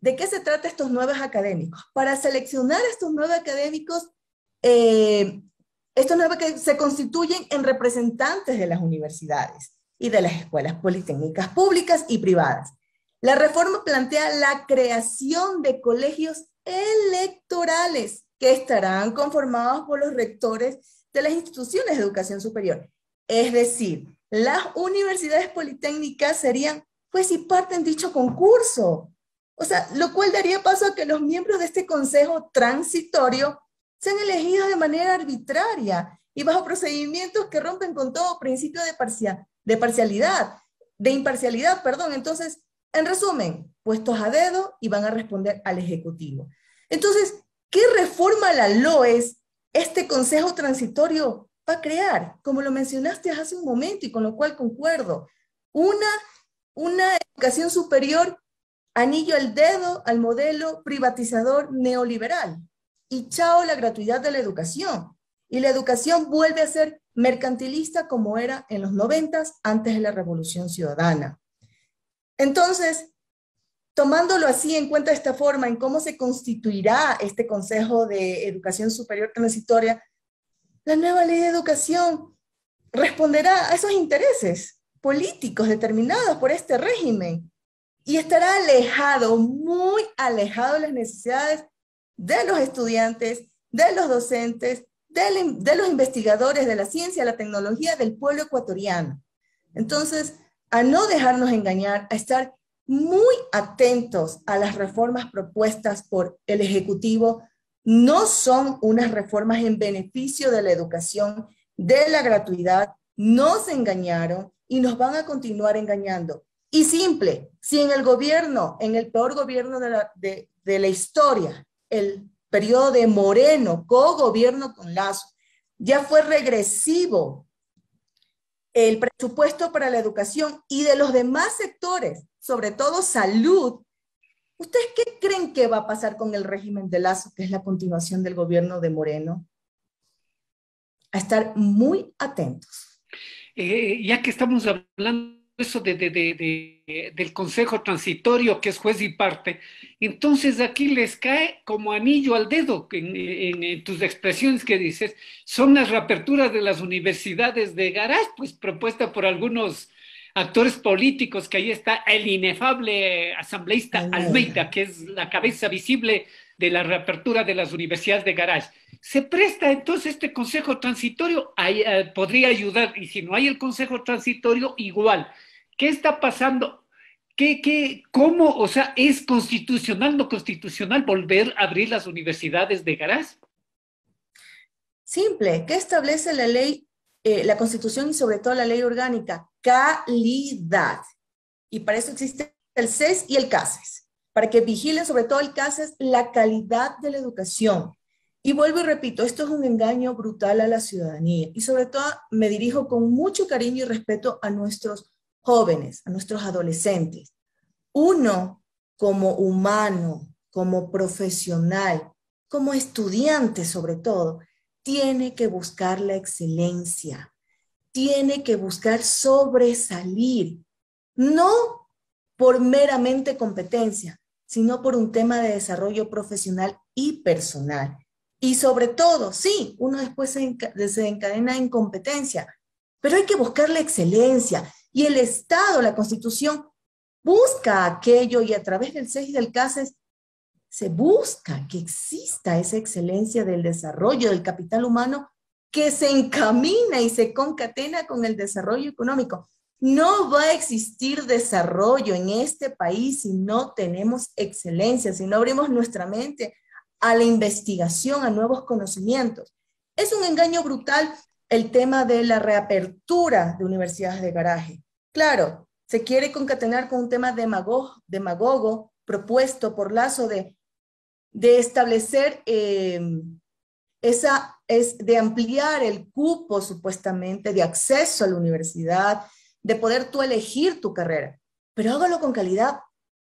¿de qué se trata estos nuevos académicos? Para seleccionar estos nuevos académicos, eh, estos nuevos que se constituyen en representantes de las universidades y de las escuelas politécnicas públicas y privadas. La reforma plantea la creación de colegios electorales que estarán conformados por los rectores de las instituciones de educación superior. Es decir, las universidades politécnicas serían pues si parte en dicho concurso. O sea, lo cual daría paso a que los miembros de este consejo transitorio sean elegidos de manera arbitraria y bajo procedimientos que rompen con todo principio de, parcial, de parcialidad, de imparcialidad, perdón. Entonces, en resumen, puestos a dedo y van a responder al Ejecutivo. Entonces, ¿qué reforma la LOES este Consejo Transitorio va a crear? Como lo mencionaste hace un momento y con lo cual concuerdo, una una educación superior anillo el dedo al modelo privatizador neoliberal. Y chao la gratuidad de la educación. Y la educación vuelve a ser mercantilista como era en los noventas antes de la Revolución Ciudadana. Entonces, tomándolo así en cuenta esta forma en cómo se constituirá este Consejo de Educación Superior Transitoria, la nueva ley de educación responderá a esos intereses políticos determinados por este régimen y estará alejado, muy alejado de las necesidades de los estudiantes, de los docentes, de, los investigadores de la ciencia, la tecnología, del pueblo ecuatoriano. Entonces, a no dejarnos engañar, a estar muy atentos a las reformas propuestas por el Ejecutivo, no son unas reformas en beneficio de la educación, de la gratuidad, no se engañaron, y nos van a continuar engañando. Y simple, si en el gobierno, en el peor gobierno de la, historia, el periodo de Moreno, co-gobierno con Lazo, ya fue regresivo el presupuesto para la educación y de los demás sectores, sobre todo salud, ¿ustedes qué creen que va a pasar con el régimen de Lazo, que es la continuación del gobierno de Moreno? A estar muy atentos. Eh, ya que estamos hablando eso de, de, del Consejo Transitorio, que es juez y parte, entonces aquí les cae como anillo al dedo en, tus expresiones que dices, son las reaperturas de las universidades de Garaz, pues propuesta por algunos actores políticos, que ahí está el inefable asambleísta Almeida, que es la cabeza visible de la reapertura de las universidades de garage. Se presta entonces este consejo transitorio, eh, podría ayudar, y si no hay el consejo transitorio, igual. ¿Qué está pasando? ¿Qué, qué, ¿Cómo, o sea, es constitucional, no constitucional volver a abrir las universidades de garage? Simple, ¿qué establece la ley, eh, la constitución y sobre todo la ley orgánica? Calidad. Y para eso existe el CES y el CASES. E para que vigilen sobre todo el caso es la calidad de la educación. Y vuelvo y repito, esto es un engaño brutal a la ciudadanía y sobre todo me dirijo con mucho cariño y respeto a nuestros jóvenes, a nuestros adolescentes. Uno, como humano, como profesional, como estudiante sobre todo, tiene que buscar la excelencia, tiene que buscar sobresalir, no por meramente competencia, sino por un tema de desarrollo profesional y personal. Y sobre todo, sí, uno después se desencadena en competencia, pero hay que buscar la excelencia. Y el Estado, la Constitución, busca aquello y a través del CES y del CASES se busca que exista esa excelencia del desarrollo del capital humano que se encamina y se concatena con el desarrollo económico. No va a existir desarrollo en este país si no tenemos excelencia, si no abrimos nuestra mente a la investigación, a nuevos conocimientos. Es un engaño brutal el tema de la reapertura de universidades de garaje. Claro, se quiere concatenar con un tema demagogo, propuesto por Lazo de, establecer em, esa, es de ampliar el cupo supuestamente de acceso a la universidad, de poder tú elegir tu carrera, pero hágalo con calidad.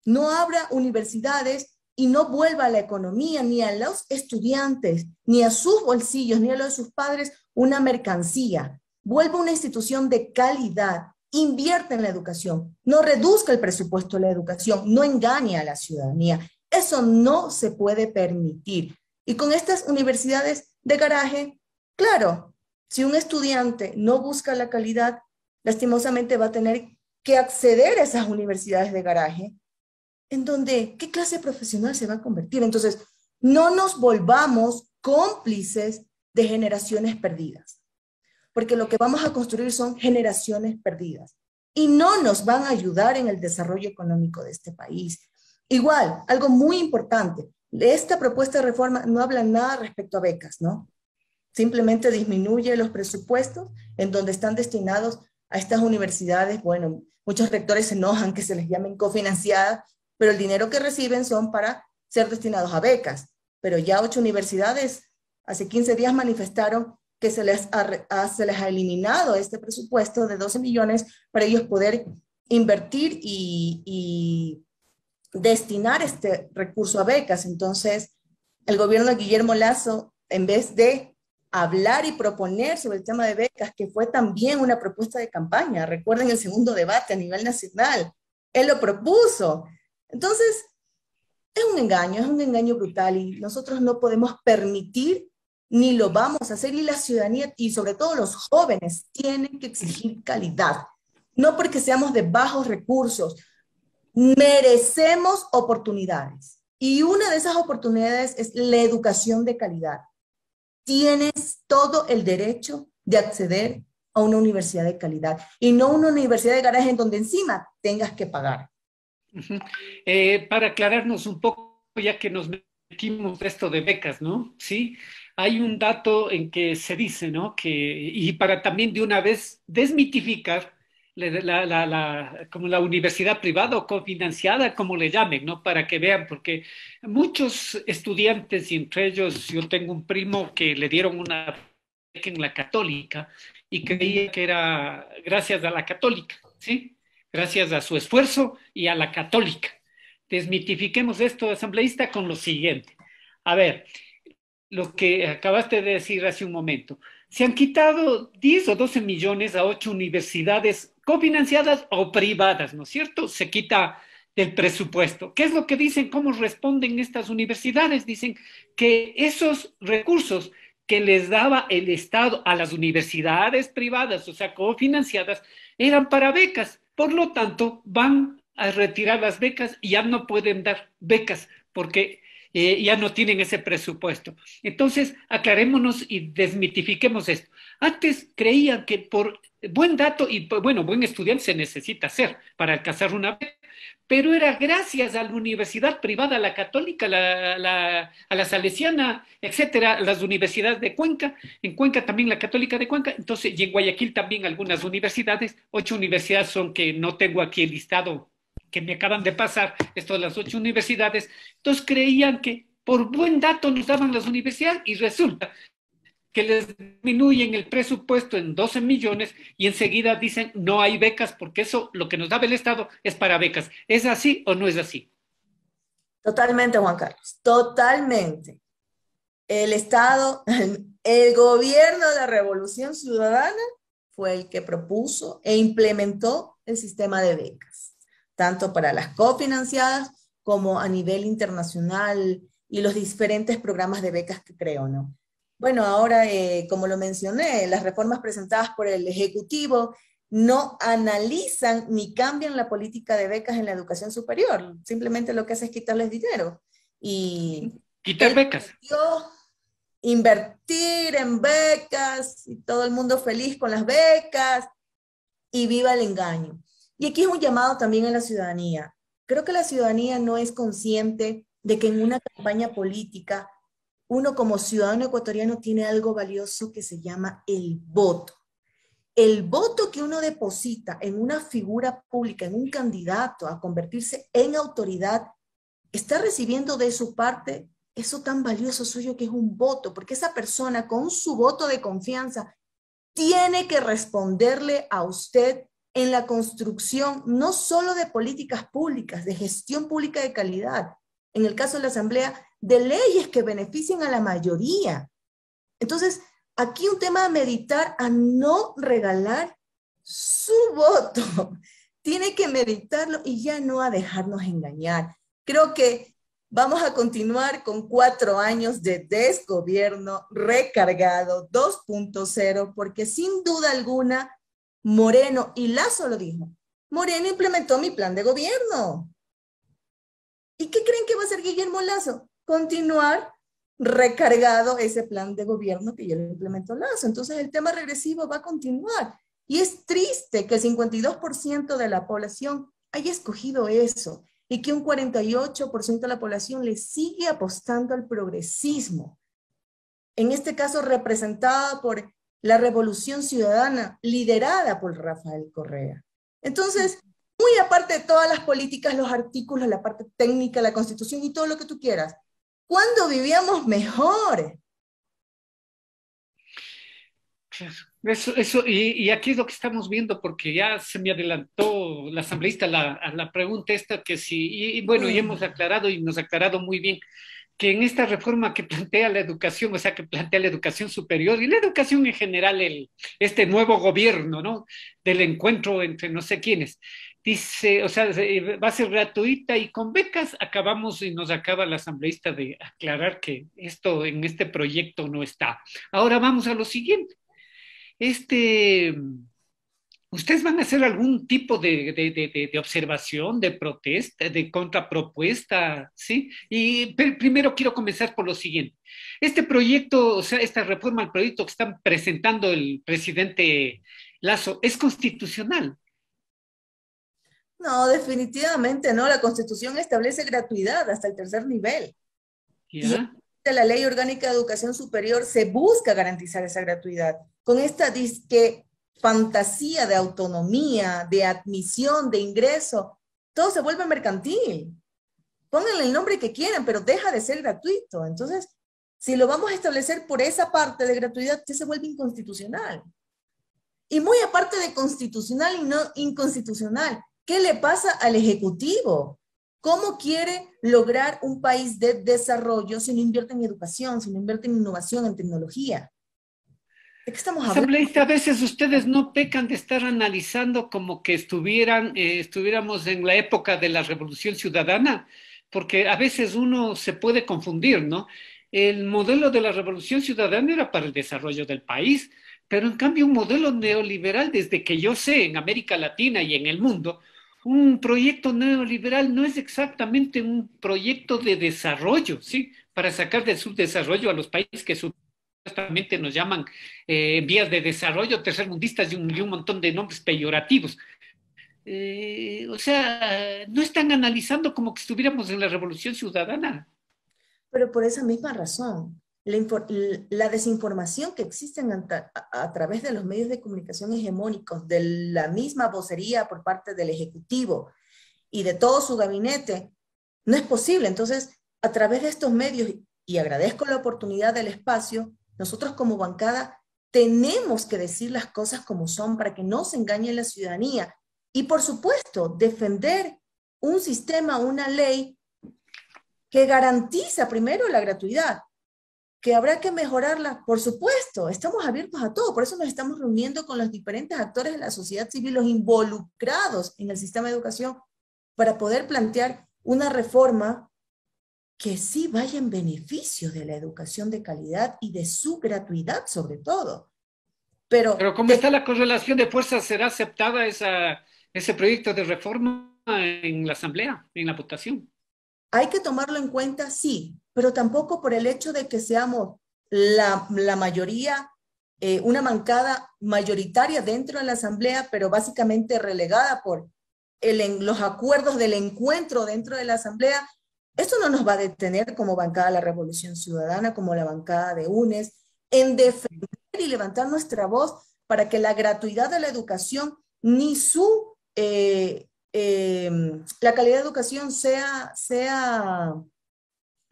No abra universidades y no vuelva a la economía, ni a los estudiantes, ni a sus bolsillos, ni a los de sus padres, una mercancía. Vuelva una institución de calidad, invierte en la educación, no reduzca el presupuesto de la educación, no engañe a la ciudadanía. Eso no se puede permitir. Y con estas universidades de garaje, claro, si un estudiante no busca la calidad, lastimosamente va a tener que acceder a esas universidades de garaje, en donde, ¿qué clase profesional se va a convertir? Entonces, no nos volvamos cómplices de generaciones perdidas, porque lo que vamos a construir son generaciones perdidas y no nos van a ayudar en el desarrollo económico de este país. Igual, algo muy importante, esta propuesta de reforma no habla nada respecto a becas, ¿no? Simplemente disminuye los presupuestos en donde están destinados a estas universidades, bueno, muchos rectores se enojan que se les llamen cofinanciadas, pero el dinero que reciben son para ser destinados a becas. Pero ya ocho universidades hace 15 días manifestaron que se les ha, se les ha eliminado este presupuesto de 12 millones para ellos poder invertir y, y destinar este recurso a becas. Entonces, el gobierno de Guillermo Lazo, en vez de hablar y proponer sobre el tema de becas, que fue también una propuesta de campaña. Recuerden el segundo debate a nivel nacional. Él lo propuso. Entonces, es un engaño, es un engaño brutal y nosotros no podemos permitir ni lo vamos a hacer y la ciudadanía y sobre todo los jóvenes tienen que exigir calidad. No porque seamos de bajos recursos, merecemos oportunidades. Y una de esas oportunidades es la educación de calidad tienes todo el derecho de acceder a una universidad de calidad y no una universidad de garaje en donde encima tengas que pagar. Eh, para aclararnos un poco, ya que nos metimos esto de becas, ¿no? Sí, hay un dato en que se dice, ¿no? Que, y para también de una vez desmitificar la, como la universidad privada o cofinanciada, como le llamen, ¿no? Para que vean, porque muchos estudiantes, y entre ellos yo tengo un primo que le dieron una beca en la católica y creía que era gracias a la católica, ¿sí? Gracias a su esfuerzo y a la católica. Desmitifiquemos esto, asambleísta, con lo siguiente. A ver, lo que acabaste de decir hace un momento. Se han quitado 10 o 12 millones a ocho universidades cofinanciadas o privadas, ¿no es cierto? Se quita del presupuesto. ¿Qué es lo que dicen? ¿Cómo responden estas universidades? Dicen que esos recursos que les daba el Estado a las universidades privadas, o sea, cofinanciadas, eran para becas. Por lo tanto, van a retirar las becas y ya no pueden dar becas porque eh, ya no tienen ese presupuesto. Entonces, aclarémonos y desmitifiquemos esto. Antes creían que por buen dato y bueno, buen estudiante se necesita ser para alcanzar una beca, pero era gracias a la universidad privada, a la católica, la, a la salesiana, etcétera, las universidades de Cuenca, en Cuenca también la católica de Cuenca, entonces, y en Guayaquil también algunas universidades, ocho universidades son que no tengo aquí el listado que me acaban de pasar, esto de las ocho universidades, entonces creían que por buen dato nos daban las universidades y resulta que les disminuyen el presupuesto en 12 millones y enseguida dicen no hay becas porque eso lo que nos daba el Estado es para becas. ¿Es así o no es así? Totalmente, Juan Carlos, totalmente. El Estado, el gobierno de la Revolución Ciudadana fue el que propuso e implementó el sistema de becas, tanto para las cofinanciadas como a nivel internacional y los diferentes programas de becas que creó, ¿no? Bueno, ahora, eh, como lo mencioné, las reformas presentadas por el Ejecutivo no analizan ni cambian la política de becas en la educación superior. Simplemente lo que hace es quitarles dinero. Y quitar becas. Invertir en becas y todo el mundo feliz con las becas y viva el engaño. Y aquí es un llamado también a la ciudadanía. Creo que la ciudadanía no es consciente de que en una campaña política uno como ciudadano ecuatoriano tiene algo valioso que se llama el voto. El voto que uno deposita en una figura pública, en un candidato a convertirse en autoridad, está recibiendo de su parte eso tan valioso suyo que es un voto, porque esa persona con su voto de confianza tiene que responderle a usted en la construcción no solo de políticas públicas, de gestión pública de calidad. En el caso de la Asamblea, de leyes que beneficien a la mayoría. Entonces, aquí un tema a meditar, a no regalar su voto. Tiene que meditarlo y ya no a dejarnos engañar. Creo que vamos a continuar con cuatro años de desgobierno recargado 2.0, porque sin duda alguna, Moreno, y Lazo lo dijo, Moreno implementó mi plan de gobierno. ¿Y qué creen que va a hacer Guillermo Lazo? continuar recargado ese plan de gobierno que ya lo implementó Lazo. Entonces el tema regresivo va a continuar. Y es triste que el 52% de la población haya escogido eso y que un 48% de la población le sigue apostando al progresismo. En este caso representada por la Revolución Ciudadana, liderada por Rafael Correa. Entonces, muy aparte de todas las políticas, los artículos, la parte técnica, la constitución y todo lo que tú quieras, ¿Cuándo vivíamos mejor? Eso, eso y, aquí es lo que estamos viendo, porque ya se me adelantó la asambleísta a la pregunta esta que si, y, bueno, y mm. hemos aclarado y nos ha aclarado muy bien que en esta reforma que plantea la educación, o sea, que plantea la educación superior y la educación en general, el, este nuevo gobierno, ¿no? Del encuentro entre no sé quiénes, dice, o sea, eh, va a ser gratuita y con becas acabamos y nos acaba la asambleísta de aclarar que esto en este proyecto no está. Ahora vamos a lo siguiente. Este, ¿ustedes van a hacer algún tipo de, observación, de protesta, de contrapropuesta? ¿Sí? Y primero quiero comenzar por lo siguiente. Este proyecto, o sea, esta reforma al proyecto que están presentando el presidente Lazo, es constitucional no, definitivamente no. La Constitución establece gratuidad hasta el tercer nivel. Y de la Ley Orgánica de Educación Superior se busca garantizar esa gratuidad. Con esta disque fantasía de autonomía, de admisión, de ingreso, todo se vuelve mercantil. Pónganle el nombre que quieran, pero deja de ser gratuito. Entonces, si lo vamos a establecer por esa parte de gratuidad, se vuelve inconstitucional. Y muy aparte de constitucional y no inconstitucional, ¿Qué le pasa al Ejecutivo? ¿Cómo quiere lograr un país de desarrollo si no invierte en educación, si no invierte en innovación, en tecnología? ¿De qué estamos hablando? a veces ustedes no pecan de estar analizando como que estuvieran, eh, estuviéramos en la época de la Revolución Ciudadana, porque a veces uno se puede confundir, ¿no? El modelo de la Revolución Ciudadana era para el desarrollo del país, pero en cambio un modelo neoliberal, desde que yo sé, en América Latina y en el mundo, un proyecto neoliberal no es exactamente un proyecto de desarrollo, ¿sí? Para sacar del subdesarrollo a los países que supuestamente nos llaman eh, vías de desarrollo tercermundistas y un, un montón de nombres peyorativos. Eh, o sea, no están analizando como que estuviéramos en la revolución ciudadana. Pero por esa misma razón, la, desinformación que existe a, través de los medios de comunicación hegemónicos, de la misma vocería por parte del Ejecutivo y de todo su gabinete, no es posible. Entonces, a través de estos medios, y agradezco la oportunidad del espacio, nosotros como bancada tenemos que decir las cosas como son para que no se engañe la ciudadanía. Y por supuesto, defender un sistema, una ley que garantiza primero la gratuidad, que habrá que mejorarla. Por supuesto, estamos abiertos a todo, por eso nos estamos reuniendo con los diferentes actores de la sociedad civil, los involucrados en el sistema de educación, para poder plantear una reforma que sí vaya en beneficio de la educación de calidad y de su gratuidad sobre todo. Pero, Pero ¿cómo está la correlación de fuerzas? ¿Será aceptada ese proyecto de reforma en la Asamblea, en la votación? Hay que tomarlo en cuenta, sí, pero tampoco por el hecho de que seamos la, mayoría, eh, una bancada mayoritaria dentro de la Asamblea, pero básicamente relegada por el, los acuerdos del encuentro dentro de la Asamblea. Esto no nos va a detener como bancada de la Revolución Ciudadana, como la bancada de UNES, en defender y levantar nuestra voz para que la gratuidad de la educación ni su eh, eh, la calidad de educación sea, sea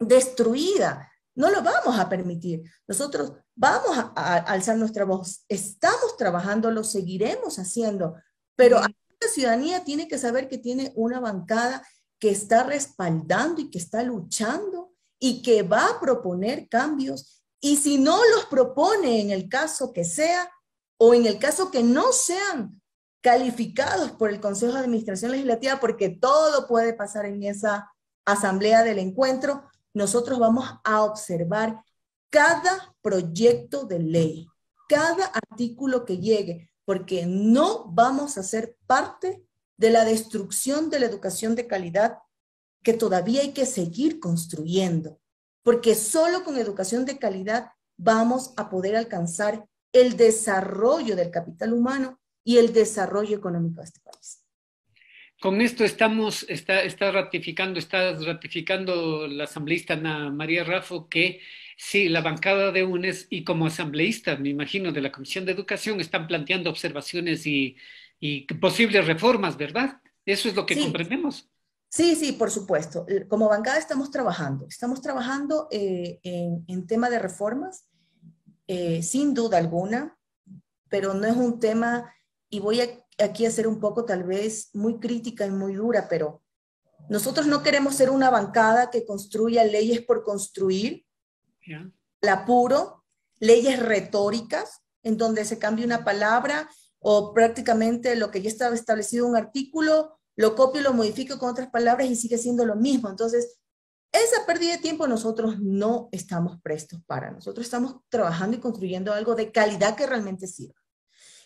destruida. No lo vamos a permitir. Nosotros vamos a, alzar nuestra voz. Estamos trabajando, lo seguiremos haciendo, pero la ciudadanía tiene que saber que tiene una bancada que está respaldando y que está luchando y que va a proponer cambios. Y si no los propone en el caso que sea o en el caso que no sean calificados por el Consejo de Administración Legislativa, porque todo puede pasar en esa asamblea del encuentro, nosotros vamos a observar cada proyecto de ley, cada artículo que llegue, porque no vamos a ser parte de la destrucción de la educación de calidad que todavía hay que seguir construyendo, porque solo con educación de calidad vamos a poder alcanzar el desarrollo del capital humano y el desarrollo económico de este país con esto estamos, está, está ratificando, está ratificando la asambleísta Ana María Raffo que sí, la bancada de UNES y como asambleísta, me imagino, de la Comisión de Educación están planteando observaciones y, posibles reformas, ¿verdad? Eso es lo que comprendemos. Sí, sí, por supuesto. Como bancada estamos trabajando, estamos trabajando eh, en, tema de reformas, eh, sin duda alguna, pero no es un tema, y voy a aquí hacer ser un poco tal vez muy crítica y muy dura, pero nosotros no queremos ser una bancada que construya leyes por construir, la puro, leyes retóricas, en donde se cambie una palabra o prácticamente lo que ya estaba establecido un artículo, lo copio y lo modifico con otras palabras y sigue siendo lo mismo. Entonces, esa pérdida de tiempo nosotros no estamos prestos para. Nosotros estamos trabajando y construyendo algo de calidad que realmente sirva.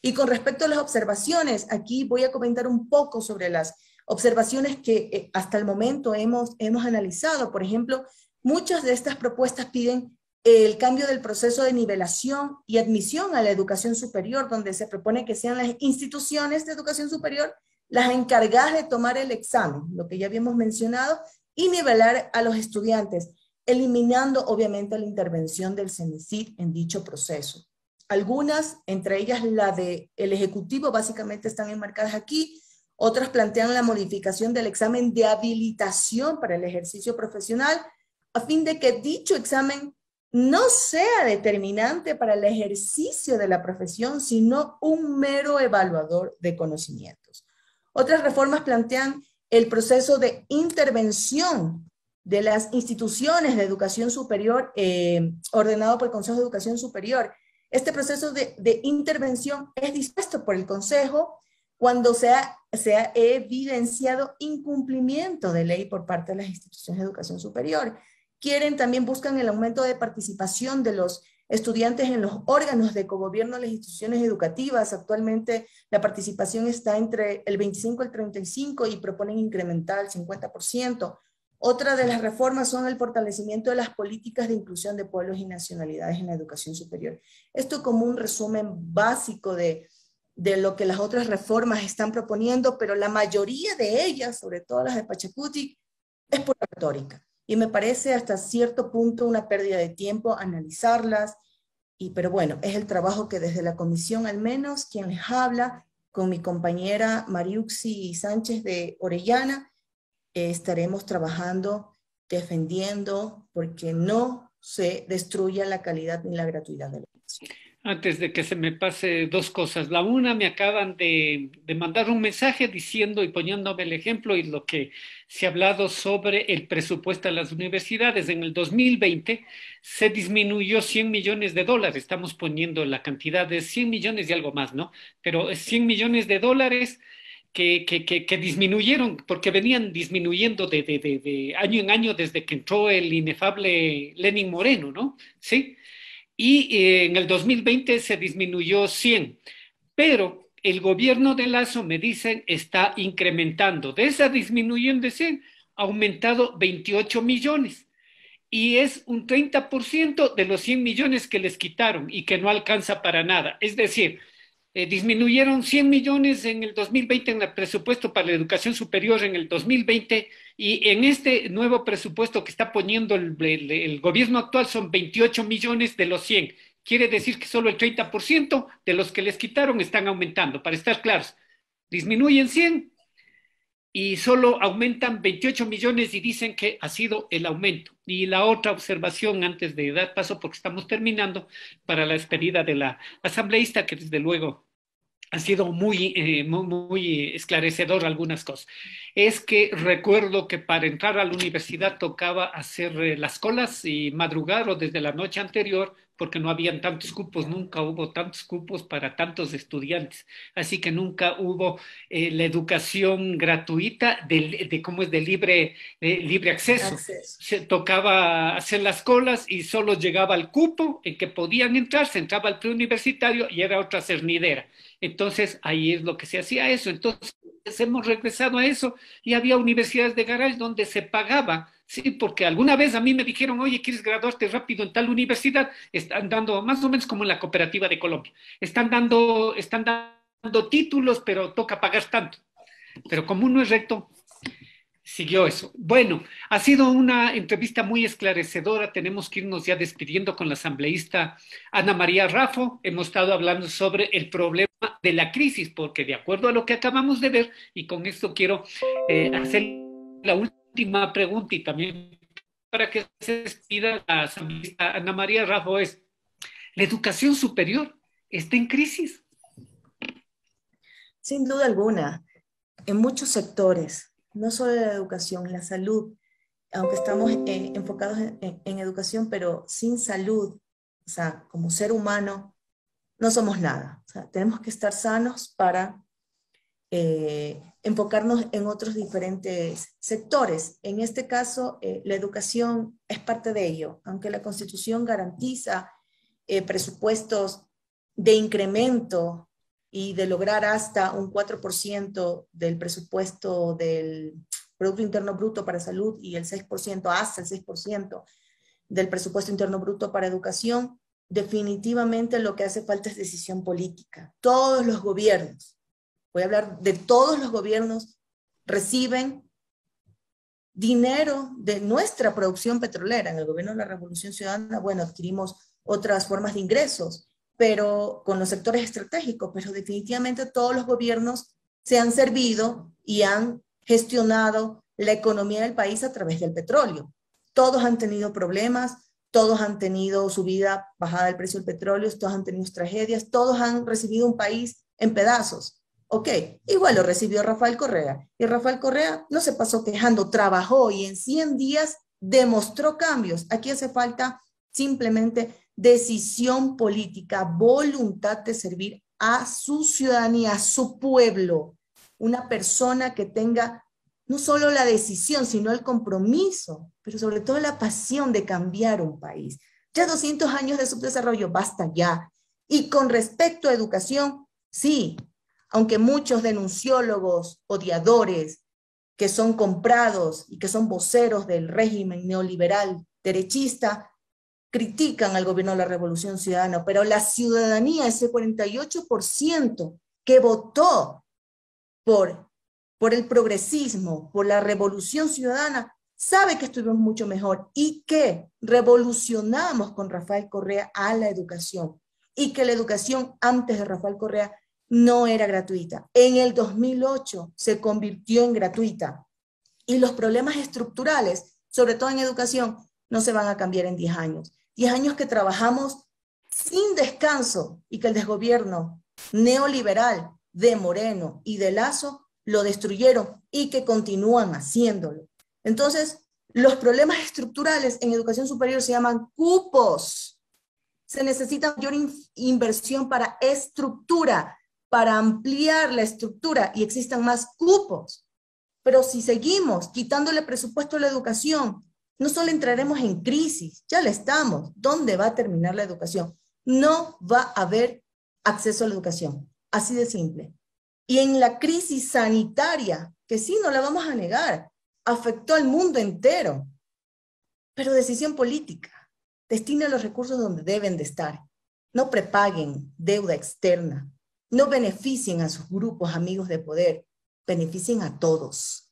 Y con respecto a las observaciones, aquí voy a comentar un poco sobre las observaciones que eh, hasta el momento hemos, hemos analizado. Por ejemplo, muchas de estas propuestas piden el cambio del proceso de nivelación y admisión a la educación superior, donde se propone que sean las instituciones de educación superior las encargadas de tomar el examen, lo que ya habíamos mencionado, y nivelar a los estudiantes, eliminando obviamente la intervención del CENICID en dicho proceso. Algunas, entre ellas la del el Ejecutivo, básicamente están enmarcadas aquí. Otras plantean la modificación del examen de habilitación para el ejercicio profesional a fin de que dicho examen no sea determinante para el ejercicio de la profesión, sino un mero evaluador de conocimientos. Otras reformas plantean el proceso de intervención de las instituciones de educación superior eh, ordenado por el Consejo de Educación Superior este proceso de, intervención es dispuesto por el Consejo cuando sea ha, evidenciado incumplimiento de ley por parte de las instituciones de educación superior. Quieren también, buscan el aumento de participación de los estudiantes en los órganos de cogobierno de las instituciones educativas. Actualmente la participación está entre el 25 y el 35 y proponen incrementar el 50%. Otra de las reformas son el fortalecimiento de las políticas de inclusión de pueblos y nacionalidades en la educación superior. Esto como un resumen básico de, lo que las otras reformas están proponiendo, pero la mayoría de ellas, sobre todo las de Pachacuti, es por retórica. Y me parece hasta cierto punto una pérdida de tiempo analizarlas, y, pero bueno, es el trabajo que desde la comisión al menos, quien les habla, con mi compañera Mariuxi Sánchez de Orellana, eh, estaremos trabajando, defendiendo, porque no se destruya la calidad ni la gratuidad de la educación. Antes de que se me pase dos cosas. La una, me acaban de, de, mandar un mensaje diciendo y poniéndome el ejemplo y lo que se ha hablado sobre el presupuesto de las universidades. En el 2020 se disminuyó 100 millones de dólares. Estamos poniendo la cantidad de 100 millones y algo más, ¿no? Pero 100 millones de dólares que, que, disminuyeron, porque venían disminuyendo de, de, año en año desde que entró el inefable Lenin Moreno, ¿no? Sí. Y eh, en el 2020 se disminuyó 100, pero el gobierno de Lazo, me dicen, está incrementando. De esa disminución de 100, ha aumentado 28 millones. Y es un 30% de los 100 millones que les quitaron y que no alcanza para nada. Es decir, eh, disminuyeron 100 millones en el 2020 en el presupuesto para la educación superior en el 2020 y en este nuevo presupuesto que está poniendo el, gobierno actual son 28 millones de los 100. Quiere decir que solo el 30% de los que les quitaron están aumentando. Para estar claros, disminuyen 100 y solo aumentan 28 millones y dicen que ha sido el aumento. Y la otra observación antes de dar paso, porque estamos terminando, para la despedida de la asambleísta, que desde luego ha sido muy, eh, muy, esclarecedor algunas cosas. Es que recuerdo que para entrar a la universidad tocaba hacer eh, las colas y madrugar o desde la noche anterior porque no habían tantos cupos, nunca hubo tantos cupos para tantos estudiantes. Así que nunca hubo eh, la educación gratuita de, cómo es de libre, libre acceso. Se tocaba hacer las colas y solo llegaba al cupo en que podían entrar, se entraba al preuniversitario y era otra cernidera. Entonces ahí es lo que se hacía eso. Entonces hemos regresado a eso y había universidades de garage donde se pagaba Sí, porque alguna vez a mí me dijeron, oye, ¿quieres graduarte rápido en tal universidad? Están dando, más o menos como en la cooperativa de Colombia, están dando, están dando títulos, pero toca pagar tanto. Pero como uno es recto, siguió eso. Bueno, ha sido una entrevista muy esclarecedora. Tenemos que irnos ya despidiendo con la asambleísta Ana María Rafo. Hemos estado hablando sobre el problema de la crisis, porque de acuerdo a lo que acabamos de ver, y con esto quiero eh, hacer la última última pregunta y también para que se despida a Ana María Rajo es, ¿la educación superior está en crisis? Sin duda alguna, en muchos sectores, no solo la educación, la salud, aunque estamos enfocados en, educación, pero sin salud, o sea, como ser humano, no somos nada. tenemos que estar sanos para eh, enfocarnos en otros diferentes sectores. En este caso, eh, la educación es parte de ello, aunque la Constitución garantiza eh, presupuestos de incremento y de lograr hasta un 4% del presupuesto del Producto Interno Bruto para Salud y el 6%, hasta el 6% del presupuesto interno bruto para educación, definitivamente lo que hace falta es decisión política. Todos los gobiernos, voy a hablar de todos los gobiernos, reciben dinero de nuestra producción petrolera. En el gobierno de la Revolución Ciudadana, bueno, adquirimos otras formas de ingresos, pero con los sectores estratégicos, pero definitivamente todos los gobiernos se han servido y han gestionado la economía del país a través del petróleo. Todos han tenido problemas, todos han tenido subida, bajada del precio del petróleo, todos han tenido tragedias, todos han recibido un país en pedazos. Ok, igual lo recibió Rafael Correa. Y Rafael Correa no se pasó quejando, trabajó y en 100 días demostró cambios. Aquí hace falta simplemente decisión política, voluntad de servir a su ciudadanía, a su pueblo. Una persona que tenga no solo la decisión, sino el compromiso, pero sobre todo la pasión de cambiar un país. Ya 200 años de subdesarrollo, basta ya. Y con respecto a educación, sí, aunque muchos denunciólogos, odiadores, que son comprados y que son voceros del régimen neoliberal derechista, critican al gobierno de la Revolución Ciudadana, pero la ciudadanía, ese 48% que votó por, por el progresismo, por la Revolución Ciudadana, sabe que estuvimos mucho mejor y que revolucionamos con Rafael Correa a la educación y que la educación antes de Rafael Correa no era gratuita. En el 2008 se convirtió en gratuita. Y los problemas estructurales, sobre todo en educación, no se van a cambiar en 10 años. 10 años que trabajamos sin descanso y que el desgobierno neoliberal de Moreno y de Lazo lo destruyeron y que continúan haciéndolo. Entonces, los problemas estructurales en educación superior se llaman cupos. Se necesita mayor inversión para estructura, para ampliar la estructura y existan más cupos. Pero si seguimos quitándole presupuesto a la educación, no solo entraremos en crisis, ya la estamos. ¿Dónde va a terminar la educación? No va a haber acceso a la educación, así de simple. Y en la crisis sanitaria, que sí, no la vamos a negar, afectó al mundo entero, pero decisión política. Destina los recursos donde deben de estar. No prepaguen deuda externa no beneficien a sus grupos amigos de poder, beneficien a todos.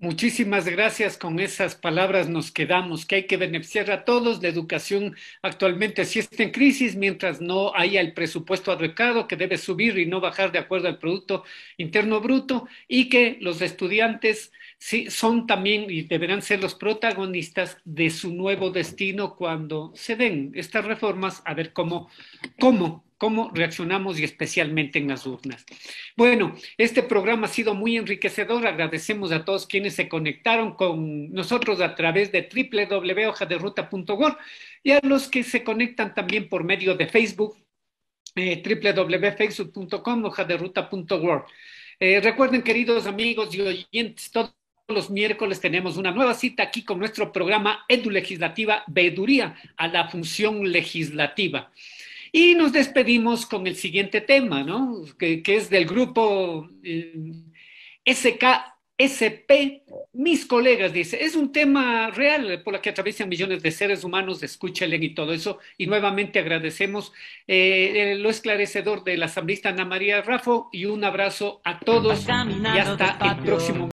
Muchísimas gracias. Con esas palabras nos quedamos, que hay que beneficiar a todos. La educación actualmente sí está en crisis, mientras no haya el presupuesto adecuado, que debe subir y no bajar de acuerdo al Producto Interno Bruto, y que los estudiantes sí, son también y deberán ser los protagonistas de su nuevo destino cuando se den estas reformas, a ver cómo, cómo, cómo reaccionamos y especialmente en las urnas. Bueno, este programa ha sido muy enriquecedor. Agradecemos a todos quienes se conectaron con nosotros a través de www.hojaderuta.org y a los que se conectan también por medio de Facebook, eh, www.facebook.com, eh, recuerden, queridos amigos y oyentes, todos los miércoles tenemos una nueva cita aquí con nuestro programa Edu Legislativa Veduría a la función legislativa. Y nos despedimos con el siguiente tema, ¿no? Que, es del grupo eh, SKSP. Mis colegas, dice, es un tema real por la que atraviesan millones de seres humanos, escúchelen y todo eso. Y nuevamente agradecemos eh, lo esclarecedor de la asambleísta Ana María Rafo y un abrazo a todos y hasta el próximo.